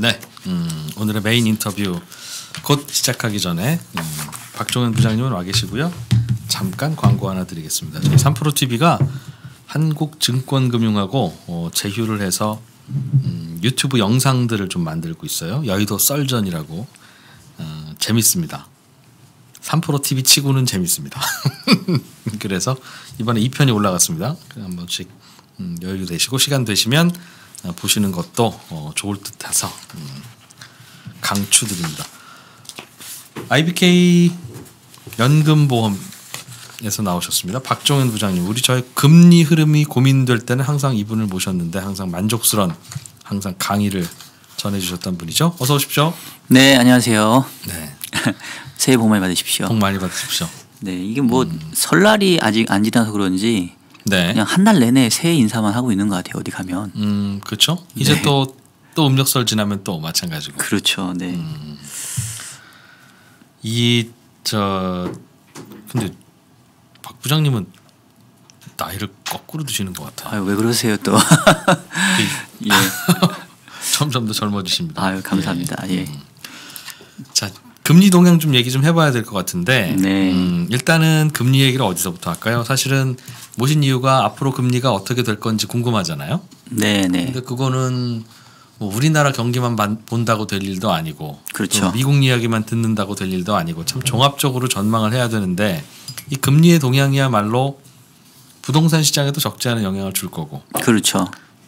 네, 음, 오늘의 메인 인터뷰 곧 시작하기 전에 음, 박종현 부장님은 와 계시고요. 잠깐 광고 하나 드리겠습니다. 저희 삼프로 TV가 한국증권금융하고 어, 제휴를 해서 음, 유튜브 영상들을 좀 만들고 있어요. 여의도 썰전이라고 어, 재밌습니다. 삼프로 TV 치고는 재밌습니다. 그래서 이번에 2편이 올라갔습니다. 그 한 번씩 음, 여유 되시고 시간 되시면 어, 보시는 것도 어, 좋을 듯해서 음, 강추드립니다. IBK 연금보험에서 나오셨습니다. 박종현 부장님, 우리 저의 금리 흐름이 고민될 때는 항상 이분을 모셨는데 항상 만족스런 항상 강의를 전해주셨던 분이죠. 어서 오십시오. 네, 안녕하세요. 네. 새해 복 많이 받으십시오. 복 많이 받으십시오. 네, 이게 뭐 음. 설날이 아직 안 지나서 그런지 네. 그냥 한 달 내내 새해 인사만 하고 있는 것 같아요. 어디 가면. 음, 그렇죠. 이제 네. 또, 또 음력설 지나면 또 마찬가지고. 그렇죠. 네. 음. 이, 저, 근데 박 부장님은 나이를 거꾸로 드시는 것 같아요. 아유, 왜 그러세요 또. 예. 점점 더 젊어지십니다. 아유, 감사합니다. 예. 예. 음. 자, 금리 동향 좀 얘기 좀 해봐야 될 것 같은데 네. 음, 일단은 금리 얘기를 어디서부터 할까요? 사실은 모신 이유가 앞으로 금리가 어떻게 될 건지 궁금하잖아요. 네, 네. 근데 그거는 뭐 우리나라 경기만 본다고 될 일도 아니고 그렇죠. 미국 이야기만 듣는다고 될 일도 아니고 참 종합적으로 전망을 해야 되는데 이 금리의 동향이야말로 부동산 시장에도 적지 않은 영향을 줄 거고 그렇죠.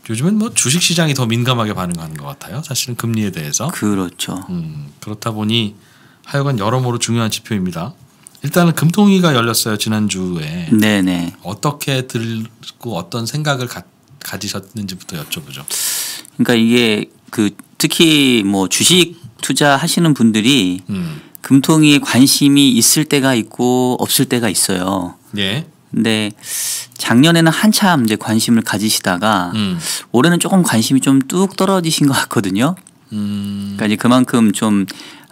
요즘엔 뭐 주식 시장이 더 민감하게 반응하는 것 같아요. 사실은 금리에 대해서 그렇죠. 음, 그렇다 보니 하여간 여러모로 중요한 지표입니다. 일단은 금통위가 열렸어요 지난주에. 네네. 어떻게 들고 어떤 생각을 가, 가지셨는지부터 여쭤보죠. 그러니까 이게 그 특히 뭐 주식 투자하시는 분들이 음. 금통위에 관심이 있을 때가 있고 없을 때가 있어요. 예. 근데 작년에는 한참 이제 관심을 가지시다가 음. 올해는 조금 관심이 좀 뚝 떨어지신 것 같거든요. 음. 그러니까 이제 그만큼 좀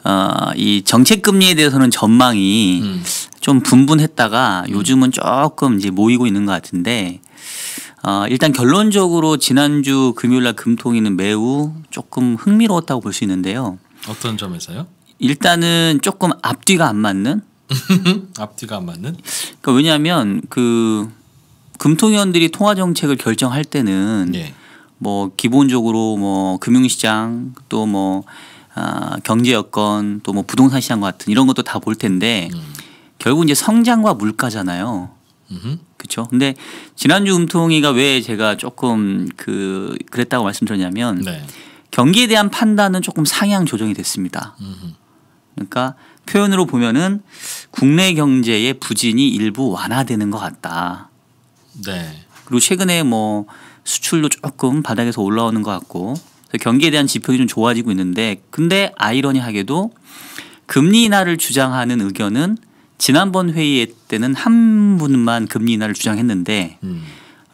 어, 이 정책 금리에 대해서는 전망이 음. 좀 분분했다가 요즘은 조금 이제 모이고 있는 것 같은데 어, 일단 결론적으로 지난주 금요일날 금통위는 매우 조금 흥미로웠다고 볼 수 있는데요. 어떤 점에서요? 일단은 조금 앞뒤가 안 맞는. 앞뒤가 안 맞는? 그러니까 왜냐하면 그 금통위원들이 통화 정책을 결정할 때는 예. 뭐 기본적으로 뭐 금융시장 또뭐 아, 경제 여건 또 뭐 부동산 시장 같은 이런 것도 다 볼 텐데 음. 결국 이제 성장과 물가잖아요. 그렇죠. 근데 지난주 음통이가왜 제가 조금 그 그랬다고 말씀드렸냐면 네. 경기에 대한 판단은 조금 상향 조정이 됐습니다. 음흠. 그러니까 표현으로 보면은 국내 경제의 부진이 일부 완화되는 것 같다. 네. 그리고 최근에 뭐 수출도 조금 바닥에서 올라오는 것 같고 경기에 대한 지표가 좀 좋아지고 있는데 근데 아이러니하게도 금리 인하를 주장하는 의견은 지난번 회의 때는 한 분만 금리 인하를 주장했는데 음.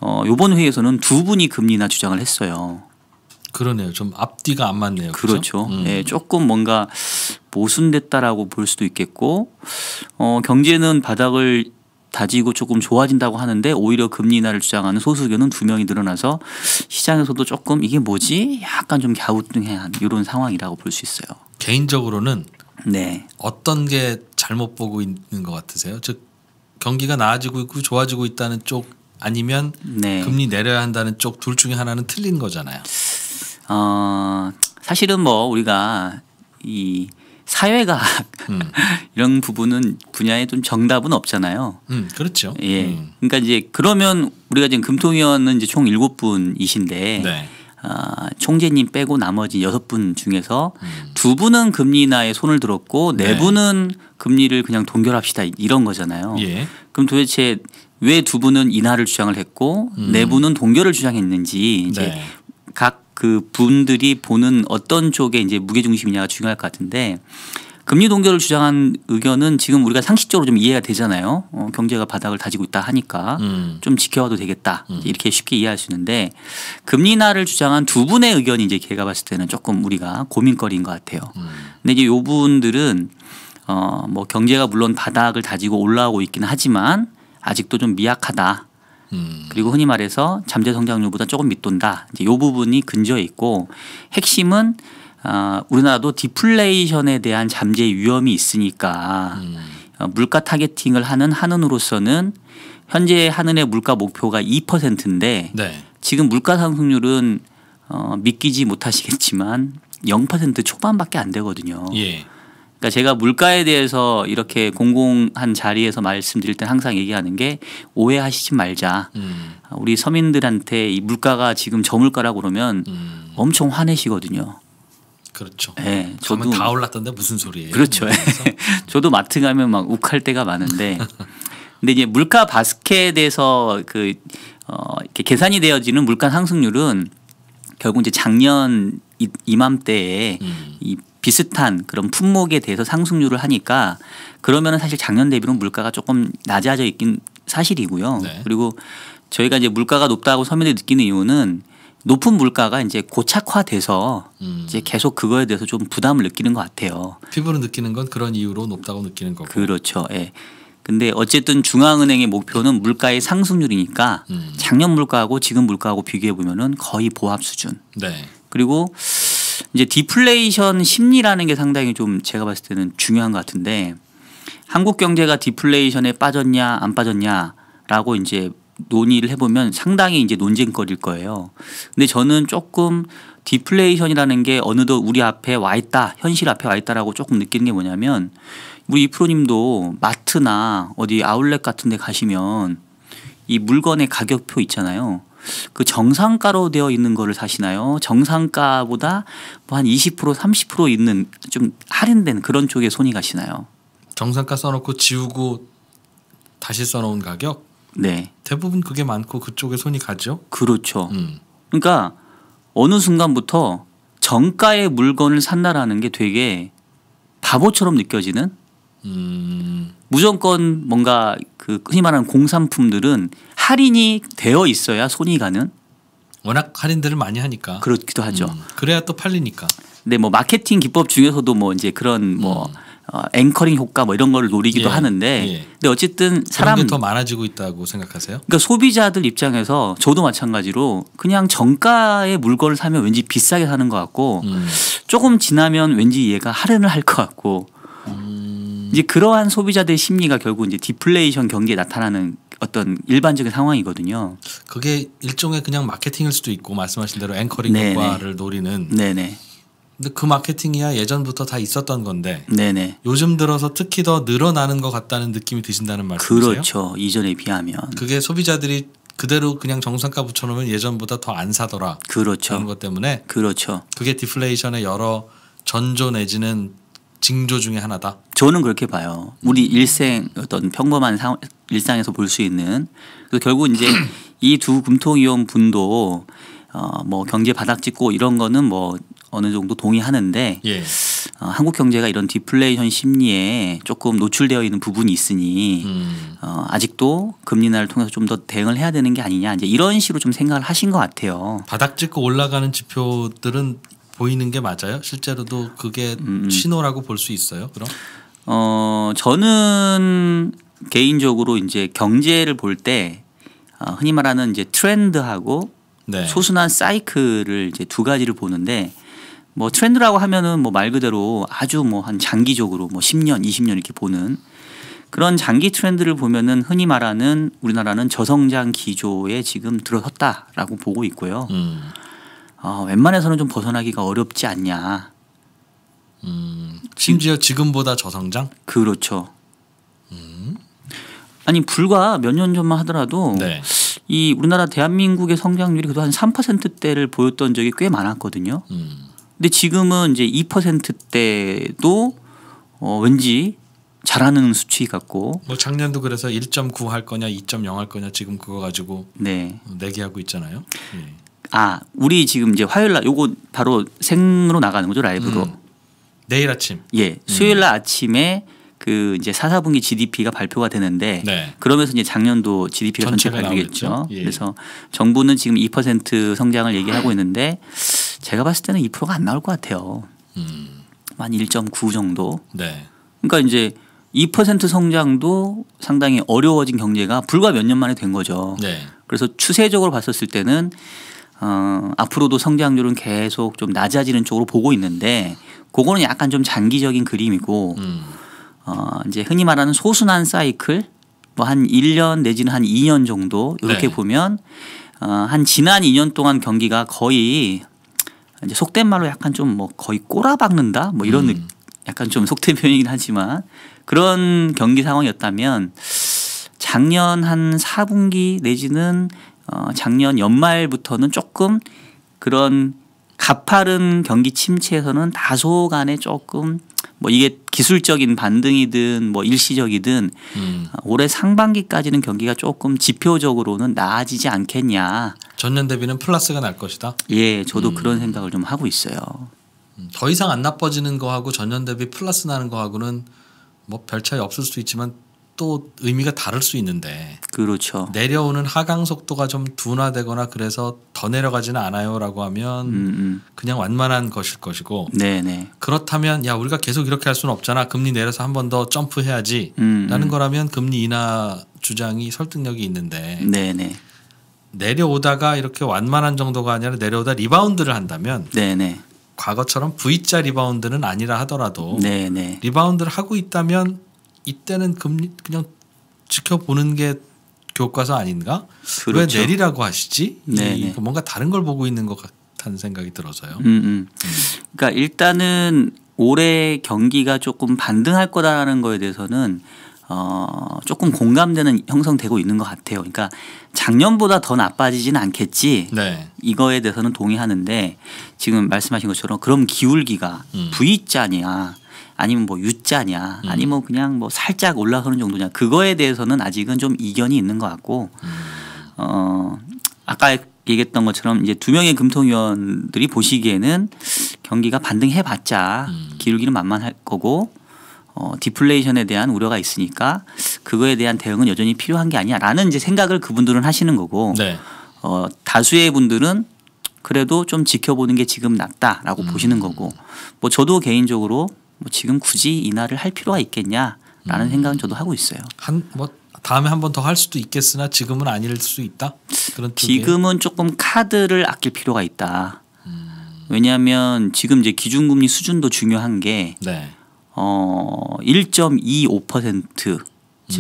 어, 요번 회의에서는 두 분이 금리 인하 주장을 했어요. 그러네요. 좀 앞뒤가 안 맞네요. 그렇죠. 그렇죠? 음. 네, 조금 뭔가 모순됐다라고 볼 수도 있겠고 어, 경제는 바닥을 다지고 조금 좋아진다고 하는데 오히려 금리 인하를 주장하는 소수견은 두 명이 늘어나서 시장에서도 조금 이게 뭐지 약간 좀 갸우뚱해한 이런 상황이라고 볼 수 있어요. 개인적으로는 네. 어떤 게 잘못 보고 있는 것 같으세요? 즉 경기가 나아지고 있고 좋아지고 있다는 쪽 아니면 네. 금리 내려야 한다는 쪽 둘 중에 하나는 틀린 거잖아요. 어, 사실은 뭐 우리가 이 사회과학 음. 이런 부분은 분야에 좀 정답은 없잖아요. 음, 그렇죠. 예. 음. 그러니까 이제 그러면 우리가 지금 금통위원은 이제 총 일곱 분이신데 네. 어, 총재님 빼고 나머지 여섯 분 중에서 음. 두 분은 금리 나에 손을 들었고 네, 네 분은 금리를 그냥 동결합시다 이런 거잖아요. 예. 그럼 도대체 왜 두 분은 인하를 주장을 했고 음. 네 분은 동결을 주장했는지 이제 네. 각그 분들이 보는 어떤 쪽에 이제 무게중심이냐가 중요할 것 같은데 금리 동결을 주장한 의견은 지금 우리가 상식적으로 좀 이해가 되잖아요. 어, 경제가 바닥을 다지고 있다 하니까 음. 좀 지켜와도 되겠다 음. 이렇게 쉽게 이해할 수 있는데 금리 나를 주장한 두 분의 의견이 이제 제가 봤을 때는 조금 우리가 고민거리인 것 같아요. 음. 근데 이제 요 분들은 어뭐 경제가 물론 바닥을 다지고 올라오고 있긴 하지만 아직도 좀 미약하다. 음. 그리고 흔히 말해서 잠재 성장률보다 조금 밑돈다. 이제 요 부분이 근저에 있고 핵심은 어, 우리나라도 디플레이션에 대한 잠재 위험이 있으니까 음. 어, 물가 타겟팅을 하는 한은으로서는 현재 한은의 물가 목표가 2%인데 네. 지금 물가 상승률은 어, 믿기지 못하시겠지만 0% 초반밖에 안 되거든요. 예. 그러니까 제가 물가에 대해서 이렇게 공공한 자리에서 말씀드릴 때 항상 얘기하는 게 오해하시지 말자. 음. 우리 서민들한테 이 물가가 지금 저물가라고 그러면 음. 엄청 화내시거든요. 그렇죠. 네, 저도 다 올랐던데 무슨 소리예요? 그렇죠. 뭐 저도 마트 가면 막 욱할 때가 많은데, 근데 이제 물가 바스켓에서 대해그 어, 이렇게 계산이 되어지는 물가 상승률은 결국 이제 작년 이, 이맘때에 음. 이 비슷한 그런 품목에 대해서 상승률을 하니까 그러면은 사실 작년 대비로 물가가 조금 낮아져 있긴 사실이고요. 네. 그리고 저희가 이제 물가가 높다고 서민들이 느끼는 이유는 높은 물가가 이제 고착화돼서 음. 이제 계속 그거에 대해서 좀 부담을 느끼는 것 같아요. 피부로 느끼는 건 그런 이유로 높다고 느끼는 거고. 그렇죠. 예. 근데 어쨌든 중앙은행의 목표는 물가의 상승률이니까 음. 작년 물가하고 지금 물가하고 비교해 보면은 거의 보합 수준. 네. 그리고 이제 디플레이션 심리라는 게 상당히 좀 제가 봤을 때는 중요한 것 같은데 한국 경제가 디플레이션에 빠졌냐 안 빠졌냐라고 이제 논의를 해보면 상당히 이제 논쟁거리일 거예요. 근데 저는 조금 디플레이션이라는 게 어느덧 우리 앞에 와 있다, 현실 앞에 와 있다라고 조금 느끼는 게 뭐냐면 우리 이프로님도 마트나 어디 아울렛 같은 데 가시면 이 물건의 가격표 있잖아요. 그 정상가로 되어 있는 거를 사시나요? 정상가보다 뭐한20% 30% 있는 좀 할인된 그런 쪽에 손이 가시나요? 정상가 써놓고 지우고 다시 써놓은 가격? 네. 대부분 그게 많고 그쪽에 손이 가죠. 그렇죠. 음. 그러니까 어느 순간부터 정가의 물건을 산다라는 게 되게 바보처럼 느껴지는 음. 무조건 뭔가 그 흔히 말하는 공산품들은 할인이 되어 있어야 손이 가는 워낙 할인들을 많이 하니까 그렇기도 하죠. 음, 그래야 또 팔리니까. 근데 뭐 마케팅 기법 중에서도 뭐 이제 그런 뭐 음. 어, 앵커링 효과 뭐 이런 걸 노리기도 예, 하는데 예. 근데 어쨌든 사람 더 많아지고 있다고 생각하세요? 그러니까 소비자들 입장에서 저도 마찬가지로 그냥 정가의 물건을 사면 왠지 비싸게 사는 것 같고 음. 조금 지나면 왠지 얘가 할인을 할 것 같고 음. 이제 그러한 소비자들의 심리가 결국 이제 디플레이션 경기에 나타나는 어떤 일반적인 상황이거든요. 그게 일종의 그냥 마케팅일 수도 있고 말씀하신 대로 앵커링 네네. 네. 효과를 노리는. 네네. 네. 근데 그 마케팅이야 예전부터 다 있었던 건데. 네네. 네. 요즘 들어서 특히 더 늘어나는 것 같다는 느낌이 드신다는 말씀이세요? 그렇죠. 이전에 비하면. 그게 소비자들이 그대로 그냥 정상가 붙여놓으면 예전보다 더 안 사더라. 그렇죠. 그런 것 때문에. 그렇죠. 그게 디플레이션의 여러 전조 내지는 징조 중의 하나다. 저는 그렇게 봐요. 우리 음. 일생 어떤 평범한 상, 일상에서 볼 수 있는 그래서 결국 이제 이 두 금통위원 분도 어뭐 경제 바닥 찍고 이런 거는 뭐 어느 정도 동의하는데 예. 어, 한국 경제가 이런 디플레이션 심리에 조금 노출되어 있는 부분이 있으니 음. 어, 아직도 금리 나를 통해서 좀 더 대응을 해야 되는 게 아니냐 이제 이런 식으로 좀 생각을 하신 것 같아요. 바닥 찍고 올라가는 지표들은 보이는 게 맞아요? 실제로도 그게 음. 음. 신호라고 볼 수 있어요? 그럼? 어 저는 개인적으로 이제 경제를 볼때 아, 흔히 말하는 이제 트렌드하고 네. 소순환 사이클을 이제 두 가지를 보는데 뭐 트렌드라고 하면은 뭐 말 그대로 아주 뭐 한 장기적으로 뭐 10년, 20년 이렇게 보는 그런 장기 트렌드를 보면은 흔히 말하는 우리나라는 저성장 기조에 지금 들어섰다라고 보고 있고요. 음. 어, 웬만해서는 좀 벗어나기가 어렵지 않냐. 음, 심지어 지금보다 저성장? 그렇죠. 음. 아니 불과 몇 년 전만 하더라도 네. 이 우리나라 대한민국의 성장률이 그래도 한 3%대를 보였던 적이 꽤 많았거든요. 음. 근데 지금은 이제 2%대도 어, 왠지 잘하는 수치 같고 뭐 작년도 그래서 1.9 할 거냐 2.0 할 거냐 지금 그거 가지고 네. 어, 내기하고 있잖아요. 네. 아 우리 지금 이제 화요일 날 요거 바로 생으로 나가는 거죠 라이브로. 음. 내일 아침. 예, 음. 수요일 날 음. 아침에 그 이제 사사분기 GDP가 발표가 되는데 네. 그러면서 이제 작년도 GDP가 전체가 발표겠죠. 예. 그래서 정부는 지금 2% 성장을 얘기하고 있는데 제가 봤을 때는 2%가 안 나올 것 같아요. 음. 한1.9 정도. 네. 그러니까 이제 2% 성장도 상당히 어려워진 경제가 불과 몇 년 만에 된 거죠. 네. 그래서 추세적으로 봤었을 때는 어, 앞으로도 성장률은 계속 좀 낮아지는 쪽으로 보고 있는데 그거는 약간 좀 장기적인 그림이고 음. 어, 이제 흔히 말하는 소순환 사이클 뭐 한 1년 내지는 한 2년 정도 이렇게 네. 보면 어, 한 지난 2년 동안 경기가 거의 이제 속된 말로 약간 좀 뭐 거의 꼬라박는다 뭐 이런 음. 약간 좀 속된 표현이긴 하지만 그런 경기 상황이었다면 작년 한 4분기 내지는 어, 작년 연말부터는 조금 그런 가파른 경기 침체에서는 다소간에 조금 뭐 이게 기술적인 반등이든 뭐 일시적이든 음. 어, 올해 상반기까지는 경기가 조금 지표적으로는 나아지지 않겠냐. 전년 대비는 플러스가 날 것이다. 예, 저도 음. 그런 생각을 좀 하고 있어요. 음, 더 이상 안 나빠지는 거하고 전년 대비 플러스 나는 거하고는 뭐 별 차이 없을 수도 있지만 또 의미가 다를 수 있는데 그렇죠. 내려오는 하강 속도가 좀 둔화되거나 그래서 더 내려가지는 않아요라고 하면 음음. 음. 그냥 완만한 것일 것이고 네네. 네. 그렇다면 야 우리가 계속 이렇게 할 수는 없잖아 금리 내려서 한 번 더 점프해야지라는 음, 음. 거라면 금리 인하 주장이 설득력이 있는데 네네. 네. 내려오다가 이렇게 완만한 정도가 아니라 내려오다 리바운드를 한다면 네네. 네. 과거처럼 V자 리바운드는 아니라 하더라도 네네. 리바운드를 하고 있다면 이때는 금리 그냥 지켜보는 게 교과서 아닌가? 그렇죠. 왜 내리라고 하시지? 네, 네. 그 뭔가 다른 걸 보고 있는 것 같다는 생각이 들어서요. 음, 음, 그러니까 일단은 올해 경기가 조금 반등할 거다라는 거에 대해서는 어, 조금 공감되는 형성되고 있는 것 같아요. 그러니까 작년보다 더 나빠지진 않겠지. 네. 이거에 대해서는 동의하는데 지금 말씀하신 것처럼 그럼 기울기가 음. V자 아니야. 아니면 뭐 U자냐 음. 아니면 그냥 뭐 살짝 올라가는 정도냐 그거에 대해서는 아직은 좀 이견이 있는 것 같고 음. 어 아까 얘기했던 것처럼 이제 두 명의 금통위원들이 보시기에는 경기가 반등해봤자 음. 기울기는 만만할 거고 어, 디플레이션에 대한 우려가 있으니까 그거에 대한 대응은 여전히 필요한 게 아니야라는 이제 생각을 그분들은 하시는 거고 네. 어, 다수의 분들은 그래도 좀 지켜보는 게 지금 낫다라고 음. 보시는 거고 뭐 저도 개인적으로 뭐 지금 굳이 인하를 할 필요가 있겠냐라는 음. 생각은 저도 하고 있어요. 한 뭐 다음에 한 번 더 할 수도 있겠으나 지금은 아닐 수 있다. 그런 지금은 조금 카드를 아낄 필요가 있다. 음. 왜냐하면 지금 이제 기준금리 수준도 중요한 게 네. 어, 1.25%즉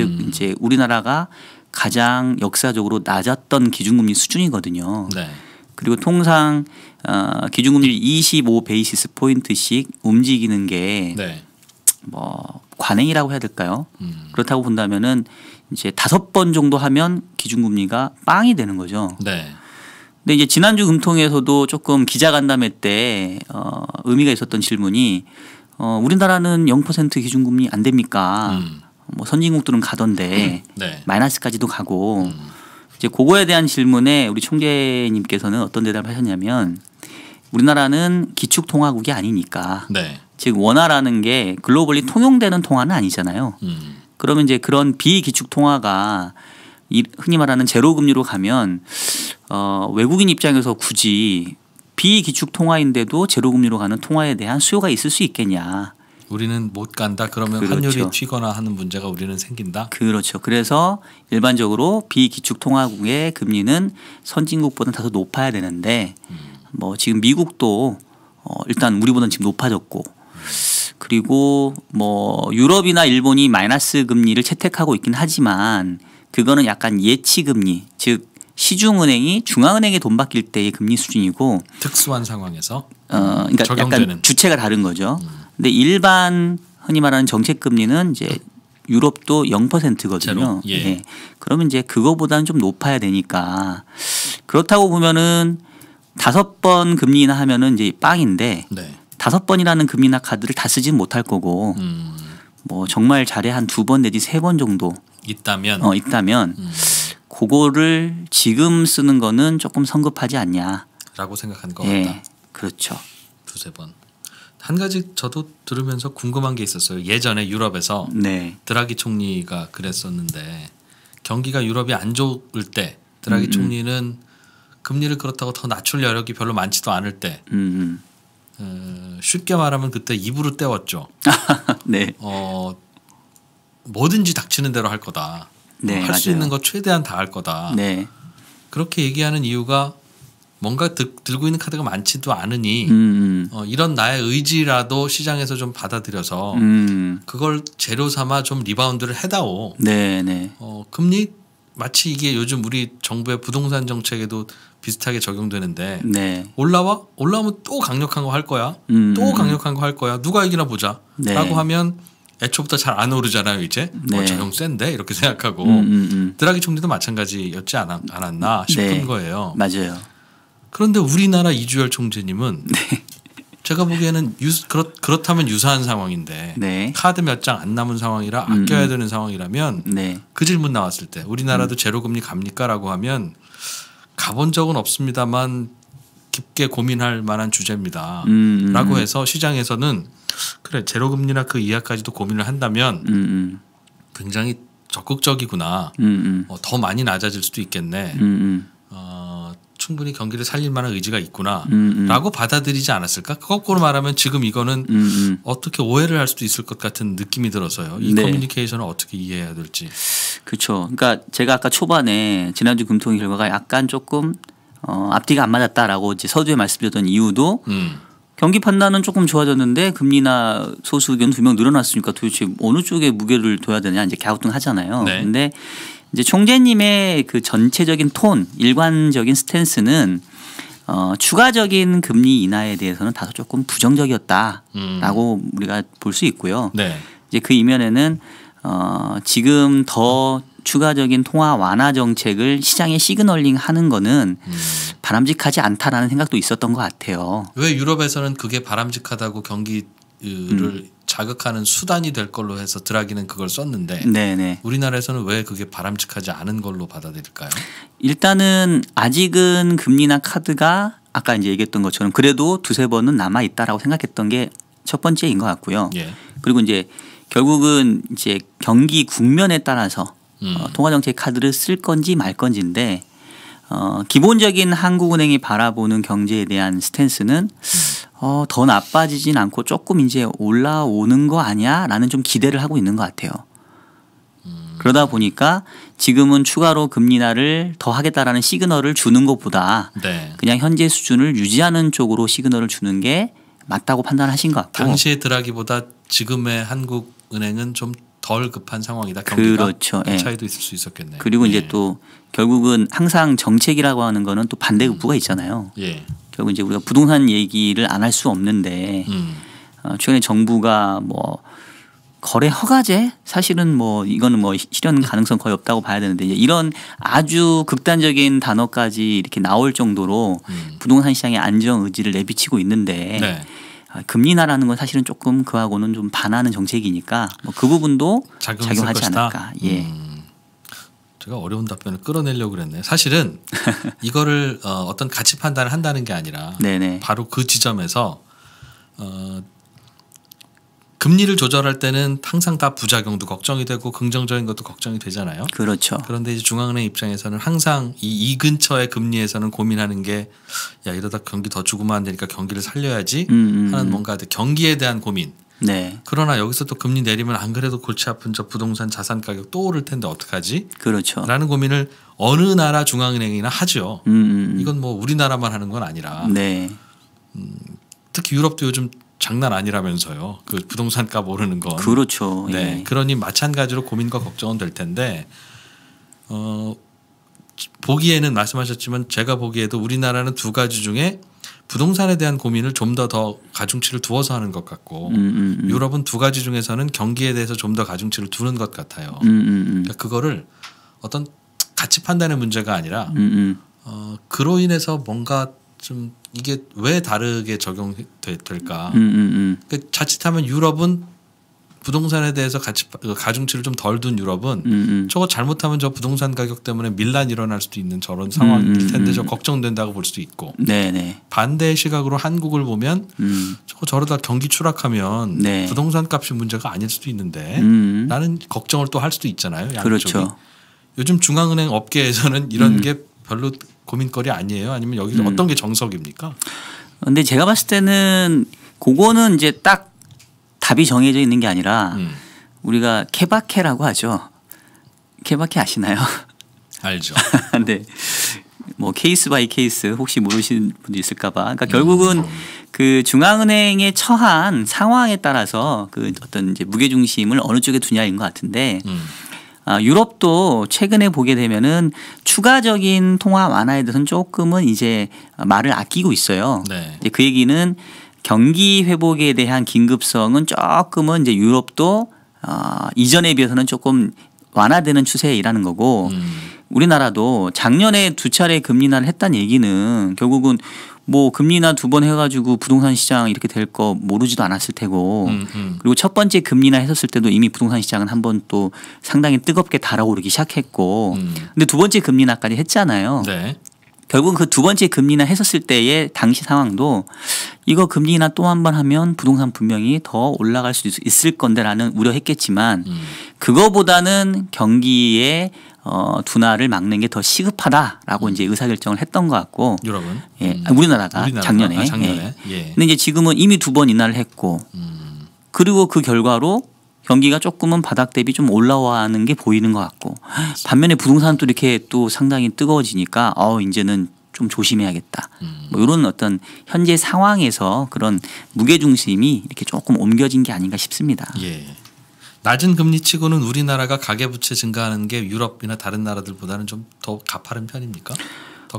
음. 이제 우리나라가 가장 역사적으로 낮았던 기준금리 수준이거든요. 네. 그리고 통상 어, 기준금리 25 베이시스 포인트씩 움직이는 게뭐 네. 뭐 관행이라고 해야 될까요? 음. 그렇다고 본다면은 이제 다섯 번 정도 하면 기준금리가 빵이 되는 거죠. 네. 근데 이제 지난주 금통에서도 조금 기자간담회 때 어, 의미가 있었던 질문이 어, 우리나라는 0% 기준금리 안 됩니까? 음. 뭐 선진국들은 가던데 음. 네. 마이너스까지도 가고 음. 이제 그거에 대한 질문에 우리 총재님께서는 어떤 대답을 하셨냐면 우리나라는 기축 통화국이 아니니까 네. 즉 원화라는 게 글로벌리 통용되는 통화는 아니잖아요. 음. 그러면 이제 그런 비기축 통화가 이 흔히 말하는 제로 금리로 가면 어, 외국인 입장에서 굳이 비기축 통화인데도 제로 금리로 가는 통화에 대한 수요가 있을 수 있겠냐. 우리는 못 간다. 그러면 그렇죠. 환율이 튀거나 하는 문제가 우리는 생긴다. 그렇죠. 그래서 일반적으로 비기축 통화국의 금리는 선진국보다 다소 높아야 되는데 음. 뭐 지금 미국도 어 일단 우리보다는 지금 높아졌고 그리고 뭐 유럽이나 일본이 마이너스 금리를 채택하고 있긴 하지만 그거는 약간 예치 금리 즉 시중은행이 중앙은행에 돈 바뀔 때의 금리 수준이고 특수한 상황에서 어 그러니까 적용되는. 약간 주체가 다른 거죠. 음. 근데 일반 흔히 말하는 정책 금리는 이제 유럽도 0%거든요. 예. 예. 그러면 이제 그거보다는 좀 높아야 되니까 그렇다고 보면은 다섯 번 금리 인하 하면은 이제 빵인데 네. 다섯 번이라는 금리 인하 카드를 다 쓰진 못할 거고 음. 뭐 정말 잘해 한 두 번 내지 세 번 정도 있다면 어 있다면 음. 그거를 지금 쓰는 거는 조금 성급하지 않냐라고 생각하는 거 예, 같다. 그렇죠. 두세 번. 한 가지 저도 들으면서 궁금한 게 있었어요. 예전에 유럽에서 네. 드라기 총리가 그랬었는데 경기가 유럽이 안 좋을 때 드라기 음, 음. 총리는 금리를 그렇다고 더 낮출 여력이 별로 많지도 않을 때 음. 음. 어, 쉽게 말하면 그때 입으로 때웠죠. 네. 어, 뭐든지 닥치는 대로 할 거다. 네, 할 수 있는 거 최대한 다 할 거다. 네. 그렇게 얘기하는 이유가 뭔가 드, 들고 있는 카드가 많지도 않으니 음, 음. 어, 이런 나의 의지라도 시장에서 좀 받아들여서 음, 음. 그걸 재료 삼아 좀 리바운드를 해다오. 네, 네. 어, 금리 마치 이게 요즘 우리 정부의 부동산 정책에도 비슷하게 적용되는데 네. 올라와 올라오면 또 강력한 거 할 거야 음. 또 강력한 거 할 거야 누가 이기나 보자라고 네. 하면 애초부터 잘 안 오르잖아요 이제 뭐 네. 어, 적용 센데 이렇게 생각하고 음, 음, 음, 드라기 총리도 마찬가지였지 않았, 나 싶은 네. 거예요. 맞아요. 그런데 우리나라 이주열 총재님은 네. 제가 보기에는 유, 그렇, 그렇다면 유사한 상황인데 네. 카드 몇 장 안 남은 상황이라 아껴야 음. 되는 상황이라면 네. 그 질문 나왔을 때 우리나라도 음. 제로금리 갑니까라고 하면 가본 적은 없습니다만 깊게 고민할 만한 주제입니다.라고 음, 음. 해서 시장에서는 그래 제로 금리나 그 이하까지도 고민을 한다면 음, 음. 굉장히 적극적이구나. 어, 더 많이 낮아질 수도 있겠네. 충분히 경기를 살릴 만한 의지가 있구나라고 음, 음. 받아들이지 않았을까? 거꾸로 말하면 지금 이거는 음, 음. 어떻게 오해를 할 수도 있을 것 같은 느낌이 들어서요. 이 네. 커뮤니케이션을 어떻게 이해해야 될지. 그렇죠. 그러니까 제가 아까 초반에 지난주 금통의 결과가 약간 조금 어, 앞뒤가 안 맞았다라고 이제 서두에 말씀드렸던 이유도 음. 경기 판단은 조금 좋아졌는데 금리나 소수 의견 두명 늘어났으니까 도대체 어느 쪽에 무게를 둬야 되냐 이제 갸우뚱하잖아요. 네. 근데 이제 총재님의 그 전체적인 톤, 일관적인 스탠스는 어, 추가적인 금리 인하에 대해서는 다소 조금 부정적이었다라고 음. 우리가 볼 수 있고요. 네. 이제 그 이면에는 어, 지금 더 추가적인 통화 완화 정책을 시장에 시그널링 하는 거는 음. 바람직하지 않다라는 생각도 있었던 것 같아요. 왜 유럽에서는 그게 바람직하다고 경기를 음. 자극하는 수단이 될 걸로 해서 드라기는 그걸 썼는데 네네. 우리나라에서는 왜 그게 바람직하지 않은 걸로 받아들일까요? 일단은 아직은 금리나 카드가 아까 이제 얘기했던 것처럼 그래도 두세 번은 남아 있다라고 생각했던 게 첫 번째인 것 같고요. 예. 그리고 이제 결국은 이제 경기 국면에 따라서 음. 어, 통화정책 카드를 쓸 건지 말 건지인데 어, 기본적인 한국은행이 바라보는 경제에 대한 스탠스는 어, 더 나빠지진 않고 조금 이제 올라오는 거 아니야? 라는 좀 기대를 하고 있는 것 같아요. 음. 그러다 보니까 지금은 추가로 금리 나를 더 하겠다라는 시그널을 주는 것보다 네. 그냥 현재 수준을 유지하는 쪽으로 시그널을 주는 게 맞다고 판단하신 것 같고 당시에 드라기보다 지금의 한국은행은 좀 덜 급한 상황이다. 경기가 그렇죠. 그 예. 차이도 네. 있을 수 있었겠네요. 그리고 네. 이제 예. 또 결국은 항상 정책이라고 하는 거는 또 반대급부가 음. 있잖아요. 예. 결국 이제 우리가 부동산 얘기를 안 할 수 없는데 음. 어, 최근에 정부가 뭐 거래 허가제 사실은 뭐 이거는 뭐 실현 가능성 거의 없다고 봐야 되는데 이런 아주 극단적인 단어까지 이렇게 나올 정도로 음. 부동산 시장의 안정 의지를 내비치고 있는데 네. 아, 금리 나라는 건 사실은 조금 그하고는 좀 반하는 정책이니까 뭐그 부분도 작용하지 않을까. 예. 음. 제가 어려운 답변을 끌어내려고 그랬네. 사실은 이거를 어, 어떤 가치 판단을 한다는 게 아니라 네네. 바로 그 지점에서 어, 금리를 조절할 때는 항상 다 부작용도 걱정이 되고 긍정적인 것도 걱정이 되잖아요. 그렇죠. 그런데 이제 중앙은행 입장에서는 항상 이, 이 근처의 금리에서는 고민하는 게 야 이러다 경기 더 죽으면 안 되니까 경기를 살려야지 음, 음, 하는 음. 뭔가 그 경기에 대한 고민. 네. 그러나 여기서 또 금리 내리면 안 그래도 골치 아픈 저 부동산 자산 가격 또 오를 텐데 어떡하지? 그렇죠. 라는 고민을 어느 나라 중앙은행이나 하죠. 음, 음, 음 이건 뭐 우리나라만 하는 건 아니라. 네. 음, 특히 유럽도 요즘 장난 아니라면서요. 그 부동산 값 오르는 건. 그렇죠. 네. 예. 그러니 마찬가지로 고민과 걱정은 될 텐데 어 보기에는 말씀하셨지만 제가 보기에도 우리나라는 두 가지 중에 부동산에 대한 고민을 좀 더더 더 가중치를 두어서 하는 것 같고 음, 음, 음. 유럽은 두 가지 중에서는 경기에 대해서 좀 더 가중치를 두는 것 같아요. 음, 음, 그러니까 그거를 어떤 가치 판단의 문제가 아니라 어, 그로 인해서 뭔가 좀 이게 왜 다르게 적용될까? 그러니까 자칫하면 유럽은 부동산에 대해서 가치 그 가중치를 좀 덜 둔 유럽은 음음. 음. 저거 잘못하면 저 부동산 가격 때문에 밀란 일어날 수도 있는 저런 상황일 음, 음, 텐데 저 걱정된다고 볼 수도 있고 네네. 네. 반대 시각으로 한국을 보면 음. 저거 저러다 경기 추락하면 네. 부동산 값이 문제가 아닐 수도 있는데 음. 나는 걱정을 또 할 수도 있잖아요. 양쪽이. 그렇죠. 요즘 중앙은행 업계에서는 이런 음. 게 별로 고민거리 아니에요? 아니면 여기 음. 어떤 게 정석입니까? 근데 제가 봤을 때는 그거는 이제 딱 답이 정해져 있는 게 아니라 음. 우리가 케바케라고 하죠. 케바케 아시나요? 알죠. 네. 뭐 케이스 바이 케이스 혹시 모르시는 분도 있을까봐. 그러니까 결국은 음. 음. 그중앙은행에 처한 상황에 따라서 그 어떤 이제 무게 중심을 어느 쪽에 두냐인 것 같은데 음. 아, 유럽도 최근에 보게 되면은 추가적인 통화 완화에 대해서는 조금은 이제 말을 아끼고 있어요. 네. 이제 그 얘기는 경기 회복에 대한 긴급성은 조금은 이제 유럽도 어, 이전에 비해서는 조금 완화되는 추세라는 거고 음. 우리나라도 작년에 두 차례 금리 인하를 했다는 얘기는 결국은 뭐 금리 인두번 해가지고 부동산 시장 이렇게 될 거 모르지도 않았을 테고 음, 음. 그리고 첫 번째 금리 인 했었을 때도 이미 부동산 시장은 한 번 또 상당히 뜨겁게 달아오르기 시작했고 음. 근데 두 번째 금리 인까지 했잖아요. 네. 결국은 그 두 번째 금리나 했었을 때의 당시 상황도 이거 금리나 또 한 번 하면 부동산 분명히 더 올라갈 수 있을 건데라는 우려했겠지만 음. 그거보다는 경기의 어, 둔화를 막는 게 더 시급하다라고 음. 이제 의사결정을 했던 것 같고 여러분 예, 음. 우리나라가, 우리나라가, 작년에, 아, 작년에. 예. 예. 근데 이제 지금은 이미 두 번 인하를 했고 음. 그리고 그 결과로 경기가 조금은 바닥 대비 좀 올라와는 게 보이는 것 같고 반면에 부동산도 이렇게 또 상당히 뜨거워지니까 어 이제는 좀 조심해야겠다. 뭐 음. 이런 어떤 현재 상황에서 그런 무게 중심이 이렇게 조금 옮겨진 게 아닌가 싶습니다. 예. 낮은 금리치고는 우리나라가 가계부채 증가하는 게 유럽이나 다른 나라들보다는 좀 더 가파른 편입니까?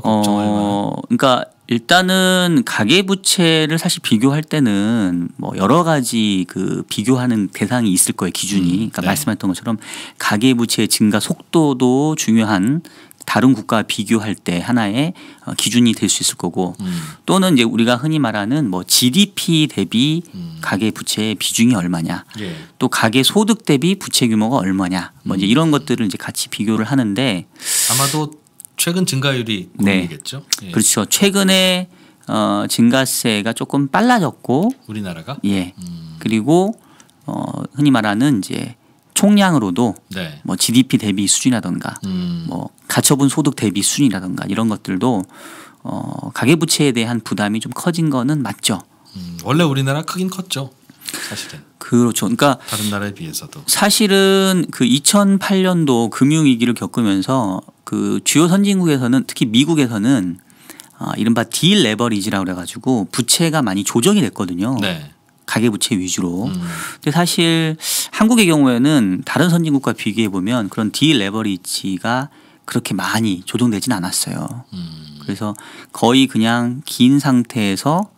더 걱정할 어, 만한. 그러니까 일단은 가계 부채를 사실 비교할 때는 뭐 여러 가지 그 비교하는 대상이 있을 거예요 기준이. 음, 그러니까 네. 말씀했던 것처럼 가계 부채 증가 속도도 중요한 다른 국가와 비교할 때 하나의 어, 기준이 될 수 있을 거고 음. 또는 이제 우리가 흔히 말하는 뭐 GDP 대비 음. 가계 부채의 비중이 얼마냐 예. 또 가계 소득 대비 부채 규모가 얼마냐 뭐 이제 음. 이런 것들을 이제 같이 비교를 하는데 아마도 최근 증가율이 네. 고민이겠죠. 네. 그렇죠. 최근에 어, 증가세가 조금 빨라졌고 우리나라가 예 음. 그리고 어, 흔히 말하는 이제 총량으로도 네. 뭐 GDP 대비 수준이라든가 음. 뭐 가처분 소득 대비 수준이라든가 이런 것들도 어, 가계부채에 대한 부담이 좀 커진 거는 맞죠. 음, 원래 우리나라 크긴 컸죠. 사실은. 그렇죠. 그러니까 다른 나라에 비해서도 사실은 그 2008년도 금융 위기를 겪으면서 그 주요 선진국에서는 특히 미국에서는 아, 이른바 딜 레버리지라고 그래가지고 부채가 많이 조정이 됐거든요. 네. 가계 부채 위주로. 음. 근데 사실 한국의 경우에는 다른 선진국과 비교해 보면 그런 딜 레버리지가 그렇게 많이 조정되진 않았어요. 음. 그래서 거의 그냥 긴 상태에서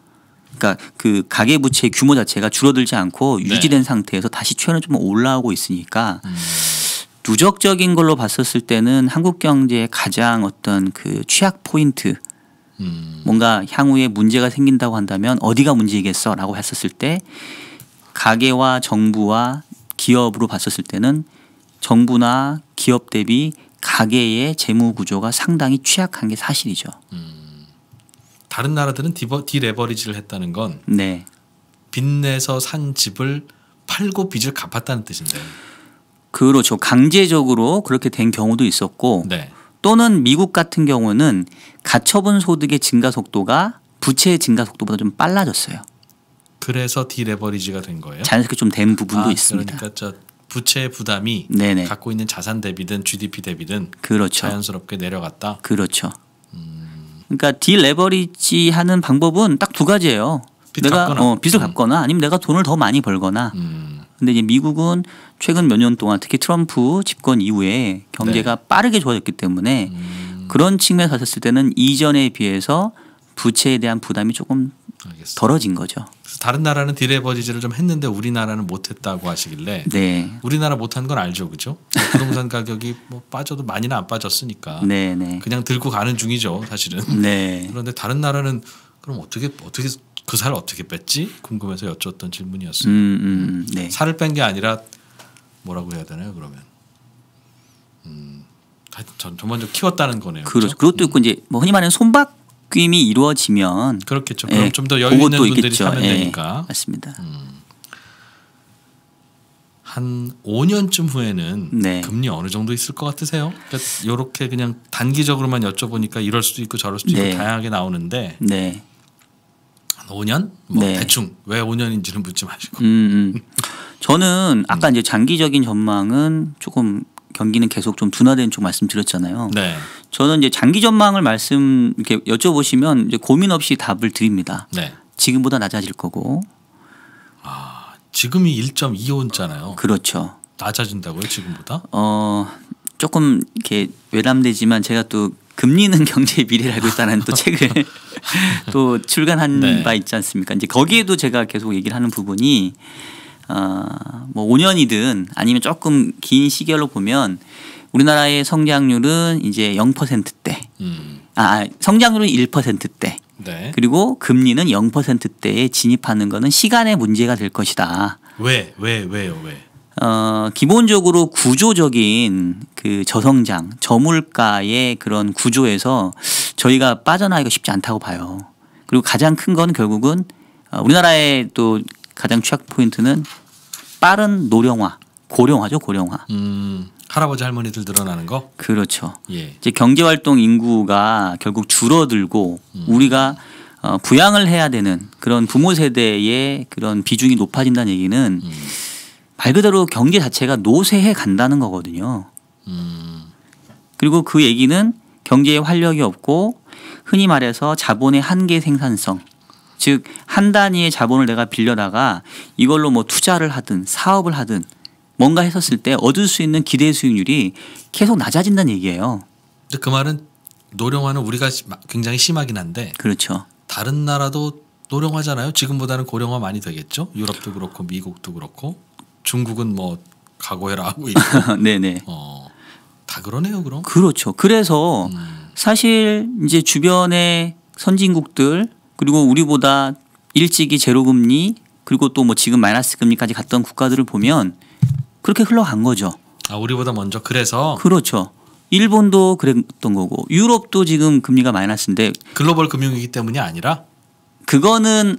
그러니까 그 가계 부채 규모 자체가 줄어들지 않고 네. 유지된 네. 상태에서 다시 최근에 좀 올라오고 있으니까 음. 누적적인 걸로 봤었을 때는 한국 경제의 가장 어떤 그 취약 포인트 음. 뭔가 향후에 문제가 생긴다고 한다면 어디가 문제겠어라고 했었을 때 가계와 정부와 기업으로 봤었을 때는 정부나 기업 대비 가계의 재무 구조가 상당히 취약한 게 사실이죠. 음. 다른 나라들은 디버, 디레버리지를 했다는 건 네. 빚내서 산 집을 팔고 빚을 갚았다는 뜻인데. 그렇죠. 강제적으로 그렇게 된 경우도 있었고 네. 또는 미국 같은 경우는 가처분 소득의 증가 속도가 부채의 증가 속도보다 좀 빨라졌어요. 그래서 디레버리지가 된 거예요. 자연스럽게 좀 된 부분도 아, 있습니다. 그러니까 부채 부담이 네네. 갖고 있는 자산 대비든 GDP 대비든 그렇죠. 자연스럽게 내려갔다. 그렇죠. 음. 그러니까 디레버리지 하는 방법은 딱 두 가지예요. 빚 내가 갚거나. 어, 빚을 음. 갚거나 아니면 내가 돈을 더 많이 벌거나 음. 근데 이제 미국은 최근 몇 년 동안 특히 트럼프 집권 이후에 경제가 네. 빠르게 좋아졌기 때문에 음. 그런 측면에서 봤을 때는 이전에 비해서 부채에 대한 부담이 조금 알겠습니다. 덜어진 거죠. 다른 나라는 디레버리지를 좀 했는데 우리나라는 못했다고 하시길래 네. 우리나라 못한 건 알죠, 그죠? 부동산 가격이 뭐 빠져도 많이는 안 빠졌으니까 네, 네. 그냥 들고 가는 중이죠, 사실은. 네. 그런데 다른 나라는 그럼 어떻게 어떻게 그 살을 어떻게 뺐지? 궁금해서 여쭈었던 질문이었어요. 음, 음, 음, 네. 살을 뺀 게 아니라 뭐라고 해야 되나요? 그러면 음, 전 먼저 키웠다는 거네요. 그렇죠. 그렇죠? 그것도 있고 음. 이제 뭐 흔히 말하는 손바뀜이 이루어지면 그렇겠죠. 예, 그럼 예, 좀더 여유 있는 분들이 있겠죠. 사면 예, 되니까 맞습니다. 음. 한 5년쯤 후에는 네. 금리 어느 정도 있을 것 같으세요? 그러니까 이렇게 그냥 단기적으로만 여쭤보니까 이럴 수도 있고 저럴 수도 네. 있고 다양하게 나오는데 네. 5년? 뭐 네. 대충 왜 5년인지는 묻지 마시고. 음, 음, 저는 아까 이제 장기적인 전망은 조금 경기는 계속 좀 둔화된 쪽 말씀드렸잖아요. 네. 저는 이제 장기 전망을 말씀 이렇게 여쭤보시면 이제 고민 없이 답을 드립니다. 네. 지금보다 낮아질 거고. 아 지금이 1.25잖아요. 그렇죠. 낮아진다고요 지금보다? 어 조금 이렇게 외람되지만 제가 또 금리는 경제의 미래라고 했다는또 책을 또 출간한 네. 바 있지 않습니까? 이제 거기에도 제가 계속 얘기를 하는 부분이 어뭐 5년이든 아니면 조금 긴 시기로 보면 우리나라의 성장률은 이제 0%대. 음. 아, 아 성장률은 1%대. 네. 그리고 금리는 0%대에 진입하는 거는 시간의 문제가 될 것이다. 왜? 왜? 왜요? 왜? 어, 기본적으로 구조적인 그 저성장, 저물가의 그런 구조에서 저희가 빠져나기가 가 쉽지 않다고 봐요. 그리고 가장 큰 건 결국은 어, 우리나라의 또 가장 취약 포인트는 빠른 노령화, 고령화죠, 고령화. 음, 할아버지 할머니들 늘어나는 거? 그렇죠. 예. 이제 경제 활동 인구가 결국 줄어들고 음. 우리가 어, 부양을 해야 되는 그런 부모 세대의 그런 비중이 높아진다는 얘기는 음. 말 그대로 경제 자체가 노쇠해 간다는 거거든요. 그리고 그 얘기는 경제에 활력이 없고 흔히 말해서 자본의 한계 생산성. 즉, 한 단위의 자본을 내가 빌려다가 이걸로 뭐 투자를 하든 사업을 하든 뭔가 했었을 때 얻을 수 있는 기대 수익률이 계속 낮아진다는 얘기예요. 근데 그 말은 노령화는 우리가 굉장히 심하긴 한데. 그렇죠. 다른 나라도 노령화잖아요. 지금보다는 고령화 많이 되겠죠. 유럽도 그렇고 미국도 그렇고. 중국은 뭐 각오해라 하고 있고. 네네. 네. 어, 다 그러네요, 그럼. 그렇죠. 그래서 음. 사실 이제 주변의 선진국들 그리고 우리보다 일찍이 제로금리 그리고 또 뭐 지금 마이너스 금리까지 갔던 국가들을 보면 그렇게 흘러간 거죠. 아 우리보다 먼저 그래서 그렇죠. 일본도 그랬던 거고 유럽도 지금 금리가 마이너스인데 글로벌 금융위기 때문이 아니라 그거는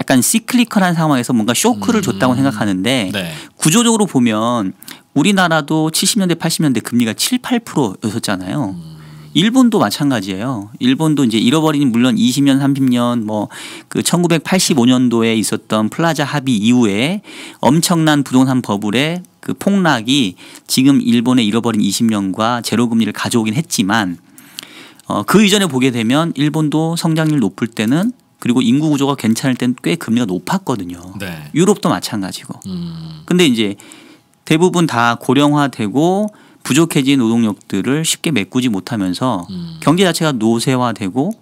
약간 시클리컬한 상황에서 뭔가 쇼크를 음. 줬다고 생각하는데 네. 구조적으로 보면 우리나라도 70년대 80년대 금리가 7, 8%였었잖아요. 음. 일본도 마찬가지예요. 일본도 이제 잃어버린 물론 20년, 30년 뭐 그 1985년도에 있었던 플라자 합의 이후에 엄청난 부동산 버블의 그 폭락이 지금 일본의 잃어버린 20년과 제로 금리를 가져오긴 했지만 어, 그 이전에 보게 되면 일본도 성장률 높을 때는 그리고 인구 구조가 괜찮을 땐 꽤 금리가 높았거든요. 네. 유럽도 마찬가지고. 음. 근데 이제 대부분 다 고령화되고 부족해진 노동력들을 쉽게 메꾸지 못하면서 음. 경제 자체가 노쇠화되고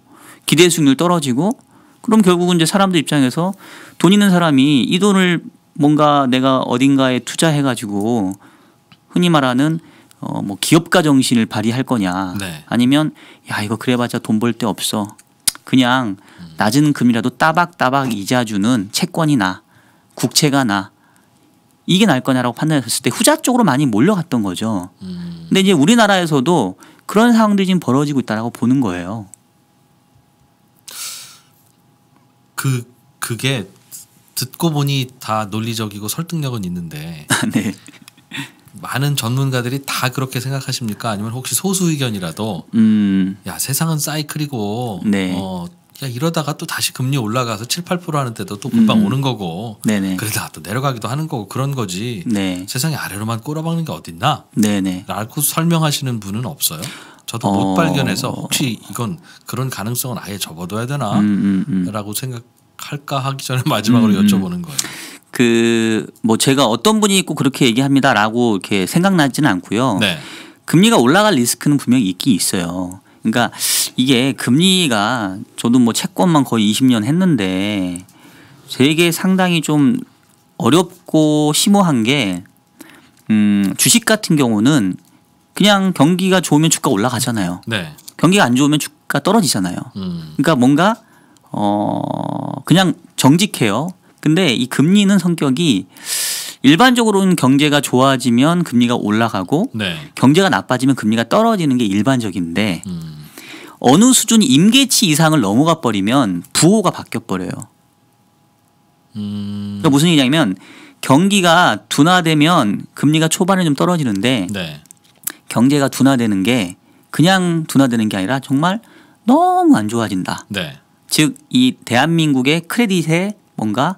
기대 수익률 떨어지고 그럼 결국은 이제 사람들 입장에서 돈 있는 사람이 이 돈을 뭔가 내가 어딘가에 투자해 가지고 흔히 말하는 어뭐 기업가 정신을 발휘할 거냐 네. 아니면 야 이거 그래봤자 돈 벌 데 없어 그냥 낮은 금이라도 따박따박 이자 주는 채권이나 국채가나 이게 나을 거냐라고 판단했을 때 후자 쪽으로 많이 몰려갔던 거죠. 음. 근데 이제 우리나라에서도 그런 상황들이 지금 벌어지고 있다라고 보는 거예요. 그 그게 듣고 보니 다 논리적이고 설득력은 있는데 네. 많은 전문가들이 다 그렇게 생각하십니까? 아니면 혹시 소수 의견이라도 음. 야 세상은 사이클이고 네. 어, 야 이러다가 또 다시 금리 올라가서 7, 8% 하는데도 또 금방 음. 오는 거고 네네. 그러다가 또 내려가기도 하는 거고 그런 거지 네. 세상에 아래로만 꼬라박는 게 어딨나 네네. 라고 설명하시는 분은 없어요. 저도 어. 못 발견해서 혹시 이건 그런 가능성은 아예 접어둬야 되나 음, 음, 음. 라고 생각할까 하기 전에 마지막으로 음, 음. 여쭤보는 거예요. 그 뭐 제가 어떤 분이 있고 그렇게 얘기합니다라고 이렇게 생각나지는 않고요. 네. 금리가 올라갈 리스크는 분명히 있긴 있어요. 그러니까 이게 금리가 저도 뭐 채권만 거의 20년 했는데 되게 상당히 좀 어렵고 심오한 게 음, 주식 같은 경우는 그냥 경기가 좋으면 주가 올라가잖아요. 네. 경기가 안 좋으면 주가 떨어지잖아요. 음. 그러니까 뭔가 어 그냥 정직해요. 근데 이 금리는 성격이 일반적으로는 경제가 좋아지면 금리가 올라가고 네. 경제가 나빠지면 금리가 떨어지는 게 일반적인데 음. 어느 수준 임계치 이상을 넘어가 버리면 부호가 바뀌어 버려요. 음. 그러니까 무슨 얘기냐면 경기가 둔화되면 금리가 초반에 좀 떨어지는데 네. 경제가 둔화되는 게 그냥 둔화되는 게 아니라 정말 너무 안 좋아진다. 네. 즉이 대한민국의 크레딧에 뭔가